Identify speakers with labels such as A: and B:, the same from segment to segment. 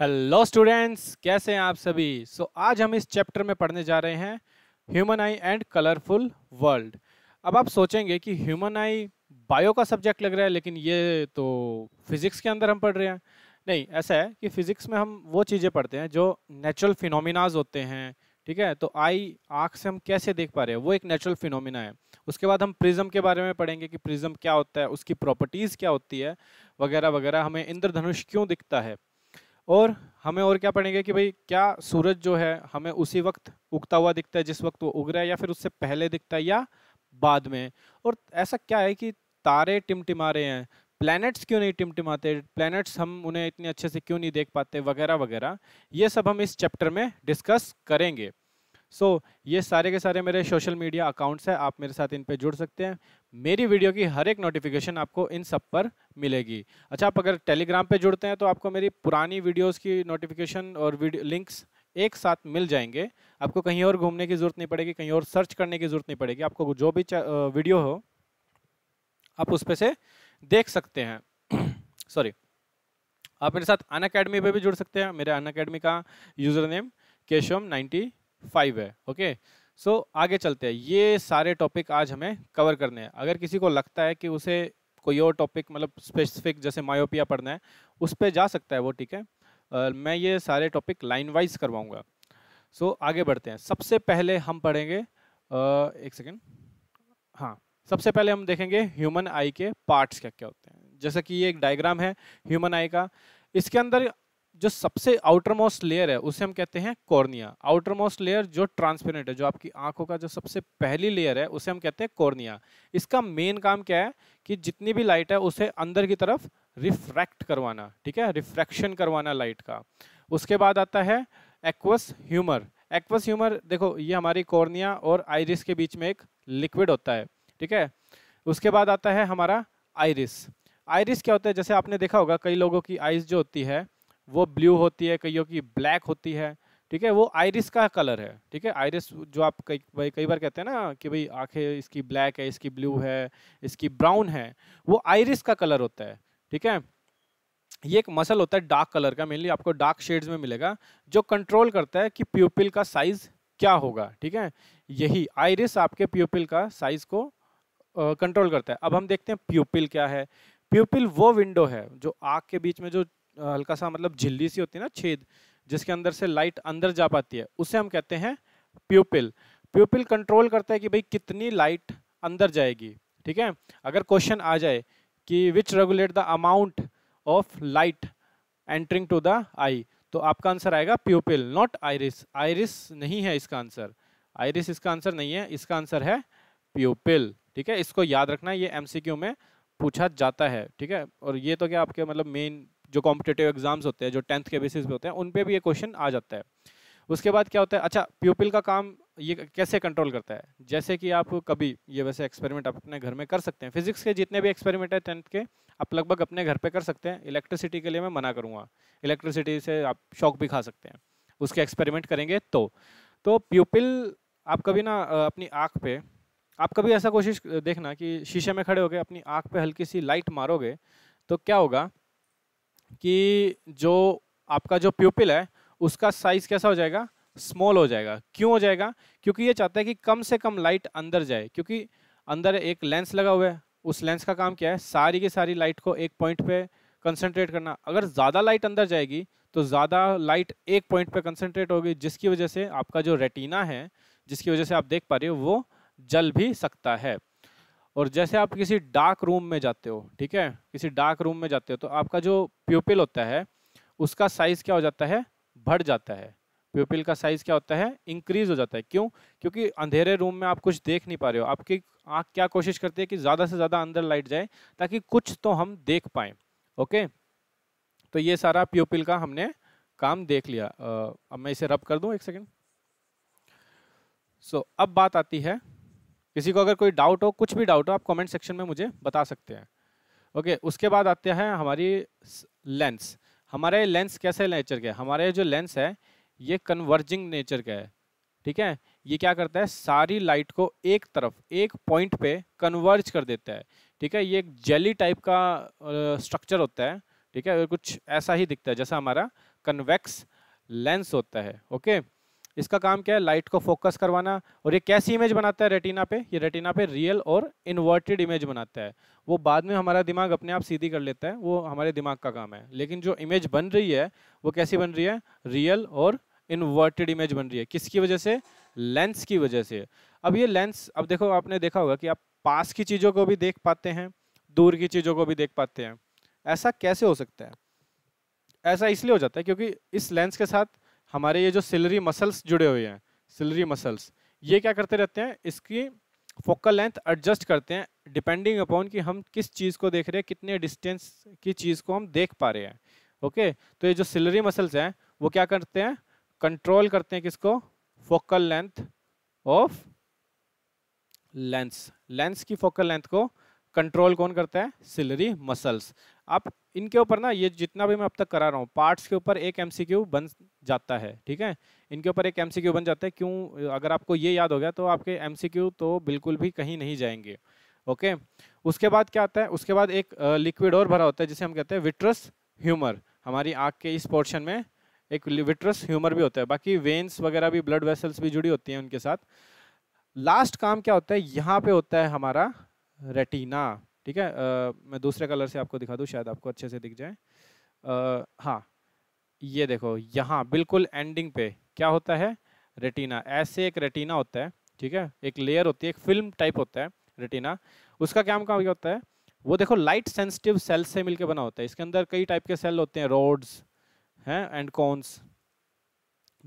A: Hello students कैसे हैं आप सभी सो so, आज हम इस चैप्टर में पढ़ने जा रहे हैं human eye and colourful world अब आप सोचेंगे कि ह्यूमन आई बायो का सब्जेक्ट लग रहा है लेकिन ये तो फिज़िक्स के अंदर हम पढ़ रहे हैं नहीं ऐसा है कि फिज़िक्स में हम वो चीज़ें पढ़ते हैं जो नेचुरल फिनोमिनाज होते हैं ठीक है तो आई आँख से हम कैसे देख पा रहे हैं वो एक नेचुरल फिनोमिना है उसके बाद हम प्रिज्म के बारे में पढ़ेंगे कि प्रिज्म क्या होता है उसकी प्रॉपर्टीज़ क्या होती है वगैरह वगैरह हमें इंद्रधनुष क्यों दिखता है और हमें और क्या पढ़ेंगे कि भाई क्या सूरज जो है हमें उसी वक्त उगता हुआ दिखता है जिस वक्त वो उग रहा है या फिर उससे पहले दिखता है या बाद में और ऐसा क्या है कि तारे टिमटिमा रहे हैं प्लैनेट्स क्यों नहीं टिमटिमाते प्लैनेट्स हम उन्हें इतने अच्छे से क्यों नहीं देख पाते वगैरह वगैरह ये सब हम इस चैप्टर में डिस्कस करेंगे सो so, ये सारे के सारे मेरे सोशल मीडिया अकाउंट्स हैं आप मेरे साथ इन पे जुड़ सकते हैं मेरी वीडियो की हर एक नोटिफिकेशन आपको इन सब पर मिलेगी अच्छा आप अगर टेलीग्राम पे जुड़ते हैं तो आपको मेरी पुरानी वीडियोस की नोटिफिकेशन और वीडियो लिंक्स एक साथ मिल जाएंगे आपको कहीं और घूमने की ज़रूरत नहीं पड़ेगी कहीं और सर्च करने की ज़रूरत नहीं पड़ेगी आपको जो भी वीडियो हो आप उस पर से देख सकते हैं सॉरी आप मेरे साथ अन अकेडमी पर भी जुड़ सकते हैं मेरे अन अकेडमी का यूज़र नेम केशम नाइन्टी फाइव है ओके सो so, आगे चलते हैं ये सारे टॉपिक आज हमें कवर करने हैं अगर किसी को लगता है कि उसे कोई और टॉपिक मतलब स्पेसिफिक जैसे मायोपिया पढ़ना है उस पर जा सकता है वो ठीक है आ, मैं ये सारे टॉपिक लाइन वाइज करवाऊँगा सो so, आगे बढ़ते हैं सबसे पहले हम पढ़ेंगे आ, एक सेकेंड हाँ सबसे पहले हम देखेंगे ह्यूमन आई के पार्ट्स क्या क्या होते हैं जैसा कि ये एक डायग्राम है ह्यूमन आई का इसके अंदर जो सबसे आउटर मोस्ट लेयर है उसे हम कहते हैं कॉर्निया आउटर मोस्ट लेयर जो ट्रांसपेरेंट है जो आपकी आंखों का जो सबसे पहली लेयर है उसे हम कहते हैं कॉर्निया इसका मेन काम क्या है कि जितनी भी लाइट है उसे अंदर की तरफ रिफ्रैक्ट करवाना ठीक है रिफ्रैक्शन करवाना लाइट का उसके बाद आता है एक्वस ह्यूमर एक्वस ह्यूमर देखो ये हमारी कॉर्निया और आइरिस के बीच में एक लिक्विड होता है ठीक है उसके बाद आता है हमारा आइरिस आइरिस क्या होता है जैसे आपने देखा होगा कई लोगों की आइस जो होती है वो ब्लू होती है कईयों की ब्लैक होती है ठीक है वो आयरिस का कलर है ठीक है आयरिस जो आप कई भाई कई बार कहते हैं ना कि भाई आंखें इसकी ब्लैक है इसकी ब्लू है इसकी ब्राउन है वो आयरिस का कलर होता है ठीक है ये एक मसल होता है डार्क कलर का मेनली आपको डार्क शेड्स में मिलेगा जो कंट्रोल करता है कि प्यूपिल का साइज क्या होगा ठीक है यही आयरिस आपके प्यूपिल का साइज को कंट्रोल करता है अब हम देखते हैं प्यूपिल क्या है प्यूपिल वो विंडो है जो आँख के बीच में जो हल्का सा मतलब झिल्ली सी होती है ना छेद जिसके अंदर से लाइट अंदर जा पाती है उसे हम कहते हैं प्यूपिल प्यूपिल कंट्रोल करता है कि भाई कितनी लाइट अंदर जाएगी ठीक है अगर क्वेश्चन आ जाए कि which regulate the amount of light entering to the eye तो आपका आंसर आएगा प्यूपिल नॉट आयरिस आयरिस नहीं है इसका आंसर आयरिस इसका आंसर नहीं है इसका आंसर है प्यूपिल ठीक है इसको याद रखना ये एमसीक्यू में पूछा जाता है ठीक है और ये तो क्या आपके मतलब मेन जो कॉम्पिटेटिव एग्जाम्स होते हैं जो टेंथ के बेसिस पे होते हैं उन पर भी ये क्वेश्चन आ जाता है उसके बाद क्या होता है अच्छा प्यूपिल का काम ये कैसे कंट्रोल करता है जैसे कि आप कभी ये वैसे एक्सपेरिमेंट आप अपने घर में कर सकते हैं फिजिक्स के जितने भी एक्सपेरिमेंट है टेंथ के आप लगभग अपने घर पे कर सकते हैं इलेक्ट्रिसिटी के लिए मैं मना करूँगा इलेक्ट्रिसिटी से आप शौक भी खा सकते हैं उसके एक्सपेरिमेंट करेंगे तो तो प्यूपिल आप कभी ना अपनी आँख पे आप कभी ऐसा कोशिश देखना कि शीशे में खड़े होकर अपनी आँख पे हल्की सी लाइट मारोगे तो क्या होगा कि जो आपका जो प्यूपिल है उसका साइज़ कैसा हो जाएगा स्मॉल हो जाएगा क्यों हो जाएगा क्योंकि ये चाहता है कि कम से कम लाइट अंदर जाए क्योंकि अंदर एक लेंस लगा हुआ है उस लेंस का काम क्या है सारी की सारी लाइट को एक पॉइंट पे कंसंट्रेट करना अगर ज़्यादा लाइट अंदर जाएगी तो ज़्यादा लाइट एक पॉइंट पे कंसंट्रेट होगी जिसकी वजह से आपका जो रेटिना है जिसकी वजह से आप देख पा रहे हो वो जल भी सकता है और जैसे आप किसी डार्क रूम में जाते हो ठीक है किसी डार्क रूम में जाते हो तो आपका जो प्यूपिल होता है उसका साइज़ क्या हो जाता है बढ़ जाता है प्यूपिल का साइज़ क्या होता है इंक्रीज़ हो जाता है क्यों क्योंकि अंधेरे रूम में आप कुछ देख नहीं पा रहे हो आपकी आँख क्या कोशिश करती है कि ज़्यादा से ज़्यादा अंदर लाइट जाए ताकि कुछ तो हम देख पाएँ ओके तो ये सारा प्यूपिल का हमने काम देख लिया अब मैं इसे रब कर दूँ एक सेकेंड सो so, अब बात आती है किसी को अगर कोई डाउट हो कुछ भी डाउट हो आप कमेंट सेक्शन में मुझे बता सकते हैं ओके okay, उसके बाद आते हैं हमारी लेंस हमारे लेंस कैसे नेचर के हमारे जो लेंस है ये कन्वर्जिंग नेचर का है ठीक है ये क्या करता है सारी लाइट को एक तरफ एक पॉइंट पे कन्वर्ज कर देता है ठीक है ये एक जेली टाइप का स्ट्रक्चर होता है ठीक है कुछ ऐसा ही दिखता है जैसा हमारा कन्वेक्स लेंस होता है ओके इसका काम क्या है लाइट को फोकस करवाना और ये कैसी इमेज बनाता है रेटिना पे ये रेटिना पे रियल और इन्वर्टेड इमेज बनाता है वो बाद में हमारा दिमाग अपने आप सीधी कर लेता है वो हमारे दिमाग का काम है लेकिन जो इमेज बन रही है वो कैसी बन रही है रियल और इन्वर्टेड इमेज बन रही है किसकी वजह से लेंस की वजह से अब ये लेंस अब देखो आपने देखा होगा कि आप पास की चीज़ों को भी देख पाते हैं दूर की चीज़ों को भी देख पाते हैं ऐसा कैसे हो सकता है ऐसा इसलिए हो जाता है क्योंकि इस लेंस के साथ हमारे ये जो सिलरी मसल्स जुड़े हुए हैं सिलरी मसल्स ये क्या करते रहते हैं इसकी फोकल लेंथ एडजस्ट करते हैं डिपेंडिंग अपॉन कि हम किस चीज़ को देख रहे हैं कितने डिस्टेंस की चीज़ को हम देख पा रहे हैं ओके तो ये जो सिलरी मसल्स हैं वो क्या करते हैं कंट्रोल करते हैं किसको focal length of lens lens की फोकल लेंथ को कंट्रोल कौन करता है सिलरी मसल्स आप इनके ऊपर ना ये जितना भी मैं अब तक करा रहा हूँ पार्ट्स के ऊपर एक एम बन जाता है ठीक है इनके ऊपर एक एम बन जाता है क्यों अगर आपको ये याद हो गया तो आपके एम तो बिल्कुल भी कहीं नहीं जाएंगे ओके उसके बाद क्या आता है उसके बाद एक लिक्विड और भरा होता है जिसे हम कहते हैं विट्रस ह्यूमर हमारी आँख के इस पोर्शन में एक विट्रस ह्यूमर भी होता है बाकी वेन्स वगैरह भी ब्लड वेसल्स भी जुड़ी होती हैं उनके साथ लास्ट काम क्या होता है यहाँ पे होता है हमारा रेटिना ठीक है आ, मैं दूसरे कलर से आपको दिखा दूँ शायद आपको अच्छे से दिख जाए हाँ ये देखो यहाँ बिल्कुल एंडिंग पे क्या होता है रेटिना ऐसे एक रेटिना होता है ठीक है एक लेयर होती है एक फिल्म टाइप होता है रेटिना उसका क्या काम क्या होता है वो देखो लाइट सेंसिटिव सेल से मिलकर बना होता है इसके अंदर कई टाइप के सेल होते हैं रोड्स हैं एंड कॉन्स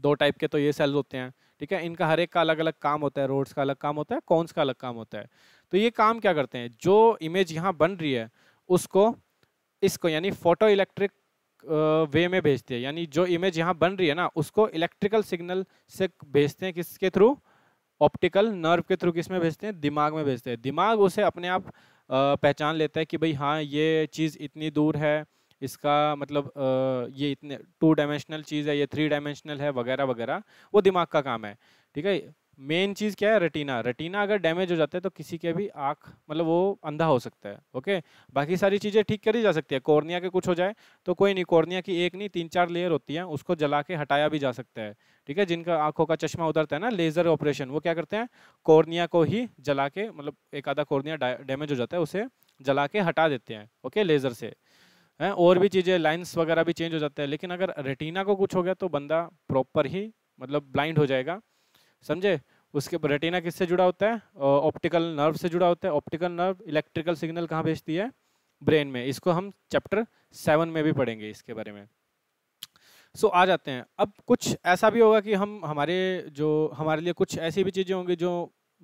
A: दो टाइप के तो ये सेल होते हैं ठीक है इनका हर एक का अलग अलग काम होता है रोड्स का अलग काम होता है कॉन्स का अलग काम होता है तो ये काम क्या करते हैं जो इमेज यहाँ बन रही है उसको इसको यानी फोटो इलेक्ट्रिक वे में भेजते हैं यानी जो इमेज यहाँ बन रही है ना उसको इलेक्ट्रिकल सिग्नल से भेजते हैं किसके थ्रू ऑप्टिकल नर्व के थ्रू किस में भेजते हैं दिमाग में भेजते हैं दिमाग उसे अपने आप पहचान लेता है कि भाई हाँ ये चीज़ इतनी दूर है इसका मतलब ये इतने टू डायमेंशनल चीज़ है ये थ्री डायमेंशनल है वगैरह वगैरह वो दिमाग का काम है ठीक है मेन चीज़ क्या है रेटिना रेटिना अगर डैमेज हो जाता है तो किसी के भी आँख मतलब वो अंधा हो सकता है ओके बाकी सारी चीज़ें ठीक करी जा सकती है कॉर्निया के कुछ हो जाए तो कोई नहीं कॉर्निया की एक नहीं तीन चार लेयर होती है उसको जला के हटाया भी जा सकता है ठीक है जिनका आंखों का चश्मा उतरता है ना लेज़र ऑपरेशन वो क्या करते हैं कॉर्निया को ही जला के मतलब एक आधा कोर्निया डैमेज हो जाता है उसे जला के हटा देते हैं ओके लेज़र से हैं और भी चीज़ें लाइन्स वगैरह भी चेंज हो जाते हैं लेकिन अगर रेटिना को कुछ हो गया तो बंदा प्रॉपर ही मतलब ब्लाइंड हो जाएगा समझे उसके रेटिना किससे जुड़ा होता है ऑप्टिकल नर्व से जुड़ा होता है ऑप्टिकल नर्व इलेक्ट्रिकल सिग्नल कहाँ भेजती है ब्रेन में इसको हम चैप्टर सेवन में भी पढ़ेंगे इसके बारे में सो so, आ जाते हैं अब कुछ ऐसा भी होगा कि हम हमारे जो हमारे लिए कुछ ऐसी भी चीज़ें होंगी जो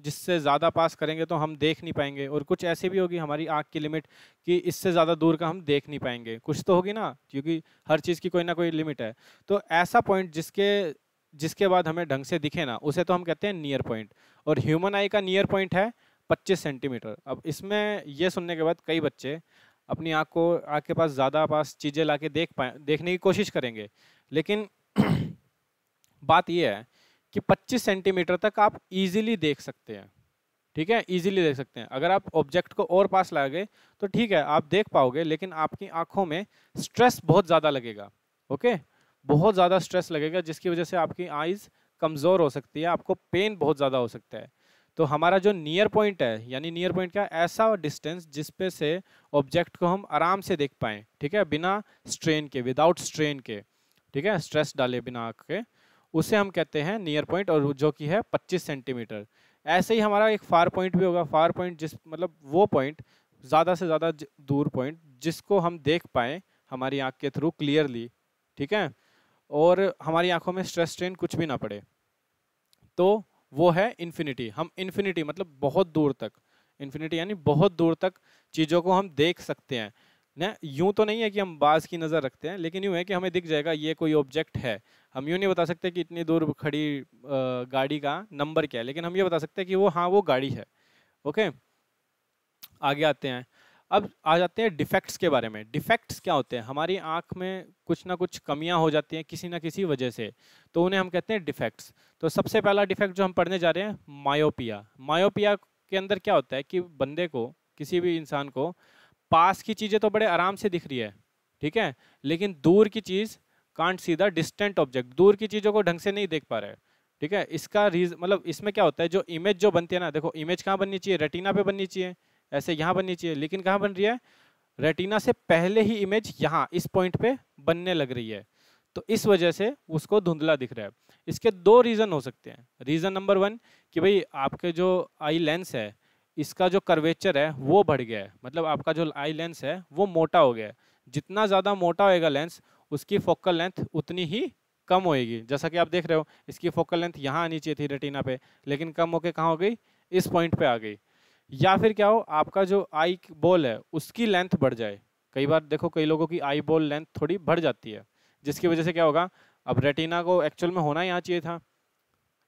A: जिससे ज़्यादा पास करेंगे तो हम देख नहीं पाएंगे और कुछ ऐसी भी होगी हमारी आँख की लिमिट कि इससे ज़्यादा दूर का हम देख नहीं पाएंगे कुछ तो होगी ना क्योंकि हर चीज़ की कोई ना कोई लिमिट है तो ऐसा पॉइंट जिसके जिसके बाद हमें ढंग से दिखे ना उसे तो हम कहते हैं नियर पॉइंट और ह्यूमन आई का नियर पॉइंट है 25 सेंटीमीटर अब इसमें यह सुनने के बाद कई बच्चे अपनी आँख को आँख के पास ज़्यादा पास चीज़ें ला के देख पाए देखने की कोशिश करेंगे लेकिन बात यह है कि 25 सेंटीमीटर तक आप इजीली देख सकते हैं ठीक है इजीली देख सकते हैं अगर आप ऑब्जेक्ट को और पास ला गए तो ठीक है आप देख पाओगे लेकिन आपकी आंखों में स्ट्रेस बहुत ज़्यादा लगेगा ओके बहुत ज़्यादा स्ट्रेस लगेगा जिसकी वजह से आपकी आइज़ कमज़ोर हो सकती है आपको पेन बहुत ज़्यादा हो सकता है तो हमारा जो नियर पॉइंट है यानी नियर पॉइंट क्या ऐसा डिस्टेंस जिस पे से ऑब्जेक्ट को हम आराम से देख पाएँ ठीक है बिना स्ट्रेन के विदाउट स्ट्रेन के ठीक है स्ट्रेस डाले बिना आँख के उसे हम कहते हैं नियर पॉइंट और जो कि है 25 सेंटीमीटर ऐसे ही हमारा एक फार पॉइंट भी होगा फार पॉइंट जिस मतलब वो पॉइंट ज़्यादा से ज़्यादा दूर पॉइंट जिसको हम देख पाएँ हमारी आँख के थ्रू क्लियरली ठीक है और हमारी आंखों में स्ट्रेस स्ट्रेन कुछ भी ना पड़े तो वो है इन्फिनिटी हम इन्फिनिटी मतलब बहुत दूर तक इन्फिनिटी यानी बहुत दूर तक चीज़ों को हम देख सकते हैं ना यूँ तो नहीं है कि हम बाज की नज़र रखते हैं लेकिन यूँ है कि हमें दिख जाएगा ये कोई ऑब्जेक्ट है हम यूँ नहीं बता सकते कि इतनी दूर खड़ी गाड़ी का नंबर क्या है लेकिन हम ये बता सकते हैं कि वो हाँ वो गाड़ी है ओके आगे आते हैं अब आ जाते हैं डिफेक्ट्स के बारे में डिफेक्ट्स क्या होते हैं हमारी आँख में कुछ ना कुछ कमियाँ हो जाती हैं किसी ना किसी वजह से तो उन्हें हम कहते हैं डिफेक्ट्स तो सबसे पहला डिफेक्ट जो हम पढ़ने जा रहे हैं मायोपिया मायोपिया के अंदर क्या होता है कि बंदे को किसी भी इंसान को पास की चीज़ें तो बड़े आराम से दिख रही है ठीक है लेकिन दूर की चीज़ can't see the distant object दूर की चीज़ों को ढंग से नहीं देख पा रहे ठीक है इसका रीज मतलब इसमें क्या होता है जो इमेज जो बनती है ना देखो इमेज कहाँ बननी चाहिए रेटिना पे बननी चाहिए ऐसे यहाँ बननी चाहिए लेकिन कहाँ बन रही है रेटिना से पहले ही इमेज यहाँ इस पॉइंट पे बनने लग रही है तो इस वजह से उसको धुंधला दिख रहा है इसके दो रीज़न हो सकते हैं रीज़न नंबर वन कि भाई आपके जो आई लेंस है इसका जो कर्वेचर है वो बढ़ गया है मतलब आपका जो आई लेंस है वो मोटा हो गया है जितना ज़्यादा मोटा होएगा लेंस उसकी फोकल लेंथ उतनी ही कम होएगी जैसा कि आप देख रहे हो इसकी फोकल लेंथ यहाँ आनी चाहिए थी रेटिना पे लेकिन कम होके कहाँ हो गई इस पॉइंट पे आ गई या फिर क्या हो आपका जो आई बॉल है उसकी लेंथ बढ़ जाए कई बार देखो कई लोगों की आई बॉल लेंथ थोड़ी बढ़ जाती है जिसकी वजह से क्या होगा अब रेटिना को एक्चुअल में होना यहाँ चाहिए था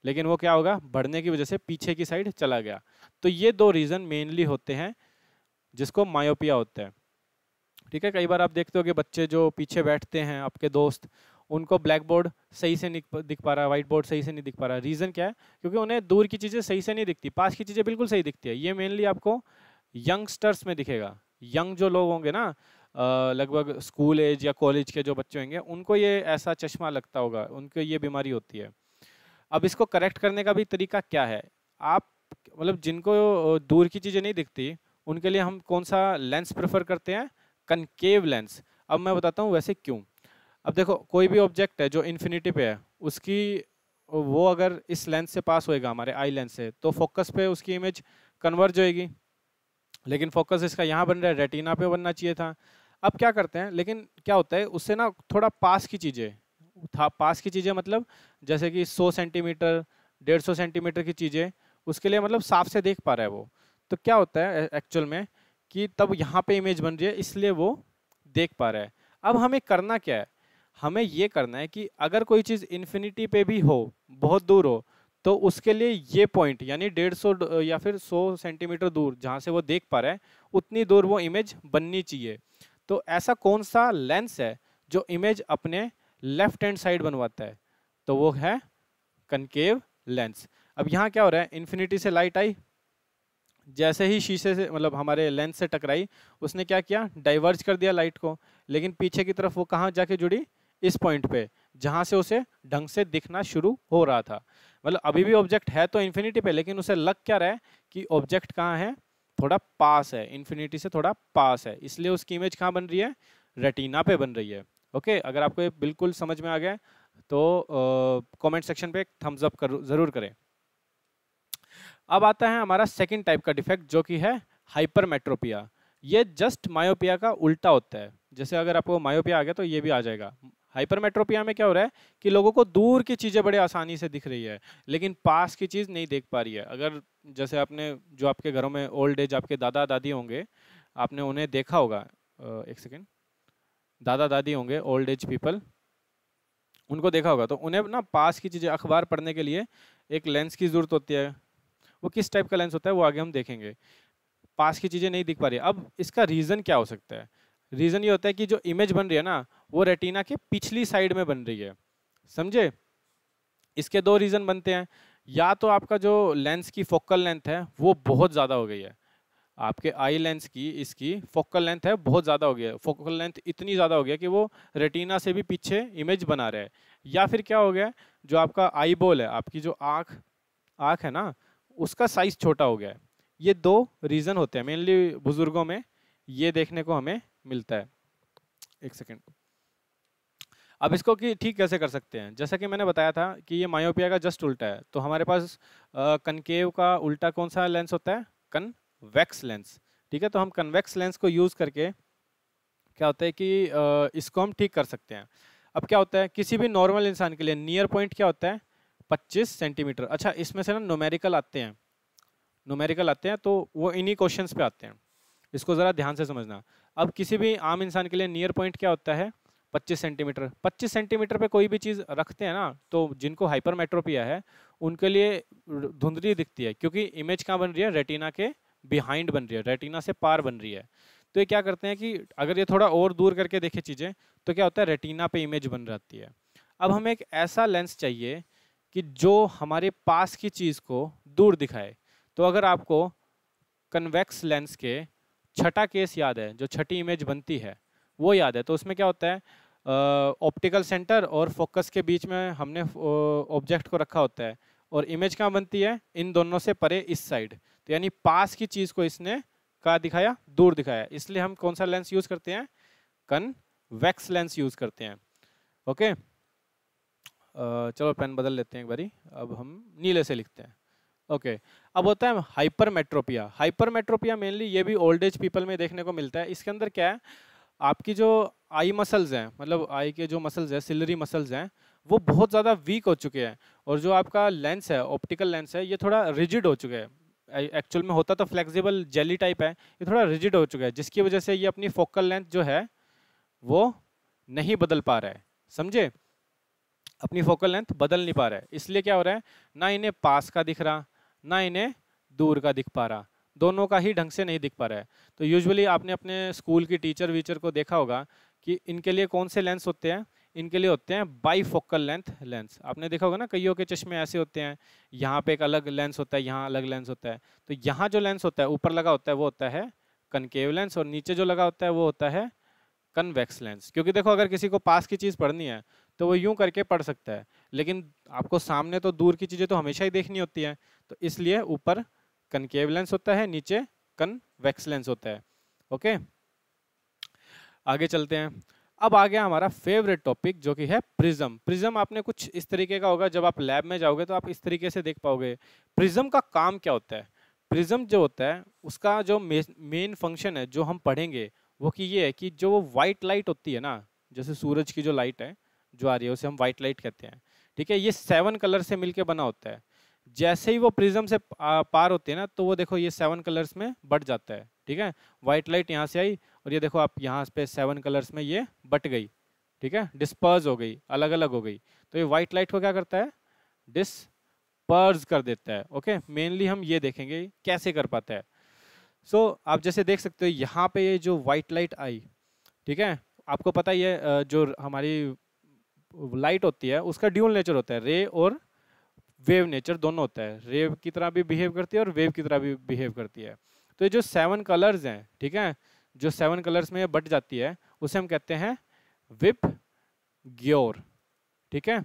A: लेकिन वो क्या होगा बढ़ने की वजह से पीछे की साइड चला गया तो ये दो रीज़न मेनली होते हैं जिसको मायोपिया होता है ठीक है कई बार आप देखते हो कि बच्चे जो पीछे बैठते हैं आपके दोस्त उनको ब्लैक बोर्ड सही से नहीं दिख पा रहा व्हाइट बोर्ड सही से नहीं दिख पा रहा रीज़न क्या है क्योंकि उन्हें दूर की चीज़ें सही से नहीं दिखती पास की चीज़ें बिल्कुल सही दिखती है ये मेनली आपको यंगस्टर्स में दिखेगा यंग जो लोग होंगे ना लगभग स्कूल एज या कॉलेज के जो बच्चे होंगे उनको ये ऐसा चश्मा लगता होगा उनको ये बीमारी होती है अब इसको करेक्ट करने का भी तरीका क्या है आप मतलब जिनको दूर की चीज़ें नहीं दिखती उनके लिए हम कौन सा लेंस प्रेफर करते हैं कनकेव लेंस अब मैं बताता हूँ वैसे क्यों अब देखो कोई भी ऑब्जेक्ट है जो इन्फिनिटी पे है उसकी वो अगर इस लेंस से पास होएगा हमारे आई लेंस से तो फोकस पे उसकी इमेज कन्वर्ज होएगी लेकिन फोकस इसका यहाँ बन रहा है रेटिना पे बनना चाहिए था अब क्या करते हैं लेकिन क्या होता है उससे ना थोड़ा पास की चीज़ें था पास की चीज़ें मतलब जैसे कि 100 सेंटीमीटर 150 सेंटीमीटर की चीज़ें उसके लिए मतलब साफ से देख पा रहा है वो तो क्या होता है एक्चुअल में कि तब यहाँ पे इमेज बन रही है इसलिए वो देख पा रहा है अब हमें करना क्या है हमें ये करना है कि अगर कोई चीज़ इन्फिनिटी पे भी हो बहुत दूर हो तो उसके लिए ये पॉइंट यानी डेढ़ सौ या फिर सौ सेंटीमीटर दूर जहाँ से वो देख पा रहे हैं उतनी दूर वो इमेज बननी चाहिए तो ऐसा कौन सा लेंस है जो इमेज अपने लेफ्ट हैंड साइड बनवाता है तो वो है कनकेव लेंस अब यहाँ क्या हो रहा है इन्फिनिटी से लाइट आई जैसे ही शीशे से मतलब हमारे लेंस से टकराई उसने क्या किया डाइवर्ज कर दिया लाइट को लेकिन पीछे की तरफ वो कहाँ जाके जुड़ी इस पॉइंट पे जहाँ से उसे ढंग से दिखना शुरू हो रहा था मतलब अभी भी ऑब्जेक्ट है तो इन्फिनिटी पे लेकिन उसे लग क्या रहा है कि ऑब्जेक्ट कहाँ है थोड़ा पास है इन्फिनिटी से थोड़ा पास है इसलिए उसकी इमेज कहाँ बन रही है रेटिना पे बन रही है ओके अगर आपको ये बिल्कुल समझ में आ गया तो कमेंट सेक्शन पे थम्स अप कर ज़रूर करें अब आता है हमारा सेकंड टाइप का डिफेक्ट जो कि है हाइपरमेट्रोपिया ये जस्ट मायोपिया का उल्टा होता है जैसे अगर आपको मायोपिया आ गया तो ये भी आ जाएगा हाइपरमेट्रोपिया में क्या हो रहा है कि लोगों को दूर की चीज़ें बड़े आसानी से दिख रही है लेकिन पास की चीज़ नहीं देख पा रही है अगर जैसे आपने जो आपके घरों में ओल्ड एज आपके दादा दादी होंगे आपने उन्हें देखा होगा एक सेकेंड दादा दादी होंगे ओल्ड एज पीपल उनको देखा होगा तो उन्हें ना पास की चीज़ें अखबार पढ़ने के लिए एक लेंस की ज़रूरत होती है वो किस टाइप का लेंस होता है वो आगे हम देखेंगे पास की चीज़ें नहीं दिख पा रही अब इसका रीज़न क्या हो सकता है रीज़न ये होता है कि जो इमेज बन रही है ना वो रेटिना के पिछली साइड में बन रही है समझे इसके दो रीज़न बनते हैं या तो आपका जो लेंस की फोकल लेंथ है वो बहुत ज़्यादा हो गई है आपके आई लेंस की इसकी फोकल लेंथ है बहुत ज़्यादा हो गया है फोकल लेंथ इतनी ज़्यादा हो गया कि वो रेटिना से भी पीछे इमेज बना रहा है या फिर क्या हो गया जो आपका आई बॉल है आपकी जो आँख आँख है ना उसका साइज़ छोटा हो गया है ये दो रीज़न होते हैं मेनली बुज़ुर्गों में ये देखने को हमें मिलता है एक सेकेंड अब इसको कि ठीक कैसे कर सकते हैं जैसा कि मैंने बताया था कि ये मायोपिया का जस्ट उल्टा है तो हमारे पास कनकेव का उल्टा कौन सा लेंस होता है कन्वेक्स लेंस ठीक है तो हम कन्वेक्स लेंस को यूज़ करके क्या होता है कि आ, इसको हम ठीक कर सकते हैं अब क्या होता है किसी भी नॉर्मल इंसान के लिए नियर पॉइंट क्या होता है 25 सेंटीमीटर अच्छा इसमें से ना नोमेरिकल आते हैं नोमेरिकल आते हैं तो वो इन्हीं क्वेश्चंस पे आते हैं इसको ज़रा ध्यान से समझना अब किसी भी आम इंसान के लिए नियर पॉइंट क्या होता है 25 सेंटीमीटर 25 सेंटीमीटर पे कोई भी चीज़ रखते हैं ना तो जिनको हाइपरमेट्रोपिया है उनके लिए धुंधली दिखती है क्योंकि इमेज कहाँ बन रही है रेटिना के बिहाइंड बन रही है रेटिना से पार बन रही है तो ये क्या करते हैं कि अगर ये थोड़ा और दूर करके देखे चीज़ें तो क्या होता है रेटिना पे इमेज बन जाती है अब हमें एक ऐसा लेंस चाहिए कि जो हमारे पास की चीज़ को दूर दिखाए तो अगर आपको कन्वेक्स लेंस के छठा केस याद है जो छठी इमेज बनती है वो याद है तो उसमें क्या होता है ऑप्टिकल सेंटर और फोकस के बीच में हमने ऑब्जेक्ट को रखा होता है और इमेज कहाँ बनती है इन दोनों से परे इस साइड तो यानी पास की चीज़ को इसने कहा दिखाया दूर दिखाया इसलिए हम कौन सा लेंस यूज़ करते हैं कन वैक्स लेंस यूज़ करते हैं ओके चलो पेन बदल लेते हैं एक बारी अब हम नीले से लिखते हैं ओके okay. अब होता है hypermetropia hypermetropia mainly ये भी ओल्ड एज पीपल में देखने को मिलता है इसके अंदर क्या है आपकी जो आई मसल्स हैं मतलब आई के जो मसल्स हैं सिलरी मसल्स हैं वो बहुत ज़्यादा वीक हो चुके हैं और जो आपका लेंस है ऑप्टिकल लेंस है ये थोड़ा रिजिड हो चुका है एक्चुअल में होता तो फ्लेक्सिबल जेली टाइप है ये थोड़ा रिजिड हो चुका है जिसकी वजह से ये अपनी फोकल लेंथ जो है वो नहीं बदल पा रहा है समझे अपनी फोकल लेंथ बदल नहीं पा रहा है इसलिए क्या हो रहा है ना इन्हें पास का दिख रहा ना इन्हें दूर का दिख पा रहा दोनों का ही ढंग से नहीं दिख पा रहा है तो यूजुअली आपने अपने स्कूल की टीचर वीचर को देखा होगा कि इनके लिए कौन से लेंस होते हैं इनके लिए होते हैं बाई फोकल लेंथ लेंस आपने देखा होगा ना कईयों के चश्मे ऐसे होते हैं यहाँ पे एक अलग लेंस होता है यहाँ अलग लेंस होता है तो यहाँ जो लेंस होता है ऊपर लगा होता है वो होता है कनकेव लेंस और नीचे जो लगा होता है वो होता है कन्वेक्स लेंस क्योंकि देखो अगर किसी को पास की चीज़ पढ़नी है तो वो यूं करके पढ़ सकता है लेकिन आपको सामने तो दूर की चीज़ें तो हमेशा ही देखनी होती हैं तो इसलिए ऊपर कनकेव लेंस होता है नीचे कनवेक्स लेंस होता है ओके आगे चलते हैं अब आ गया हमारा फेवरेट टॉपिक जो कि है प्रिज्म प्रिज्म आपने कुछ इस तरीके का होगा जब आप लैब में जाओगे तो आप इस तरीके से देख पाओगे प्रिज्म का काम क्या होता है प्रिज्म जो होता है उसका जो मेन फंक्शन है जो हम पढ़ेंगे वो कि ये है कि जो वाइट लाइट होती है ना जैसे सूरज की जो लाइट है जो आ रही है उसे हम वाइट लाइट कहते हैं ठीक है ये सेवन कलर से मिलके बना होता है जैसे ही वो प्रिज्म से पार होती है ना तो वो देखो ये सेवन कलर्स में बट जाता है ठीक है वाइट लाइट यहाँ से आई और ये देखो आप यहाँ पे सेवन कलर्स में ये बट गई ठीक है डिस्पर्ज हो गई अलग अलग हो गई तो ये वाइट लाइट को क्या करता है डिस्पर्ज कर देता है ओके मेनली हम ये देखेंगे कैसे कर पाता है सो so, आप जैसे देख सकते हो यहाँ पे ये जो वाइट लाइट आई ठीक है आपको पता ही है जो हमारी लाइट होती है उसका ड्यूल नेचर होता है रे और वेव नेचर दोनों होता है रेव की तरह भी बिहेव करती है और वेव की तरह भी बिहेव करती है तो ये जो सेवन कलर्स हैं ठीक है जो सेवन कलर्स में ये बट जाती है उसे हम कहते हैं विप ग्योर ठीक है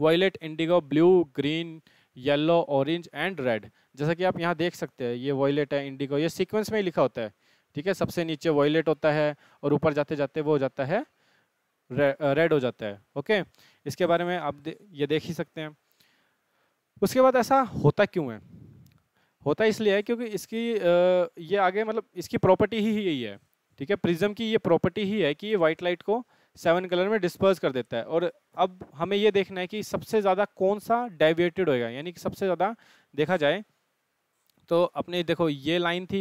A: violet indigo blue green yellow orange and red जैसा कि आप यहाँ देख सकते हैं ये वॉयलेट है इंडिगो ये सीक्वेंस में ही लिखा होता है ठीक है सबसे नीचे वॉयलेट होता है और ऊपर जाते जाते वो हो जाता है रेड uh, हो जाता है ओके इसके बारे में आप दे, ये देख ही सकते हैं उसके बाद ऐसा होता क्यों है होता इसलिए है क्योंकि इसकी ये आगे मतलब इसकी प्रॉपर्टी ही यही है ठीक है प्रिज्म की ये प्रॉपर्टी ही है कि ये वाइट लाइट को सेवन कलर में डिस्पर्स कर देता है और अब हमें ये देखना है कि सबसे ज़्यादा कौन सा डाइवेटेड होएगा यानी कि सबसे ज़्यादा देखा जाए तो अपने देखो ये लाइन थी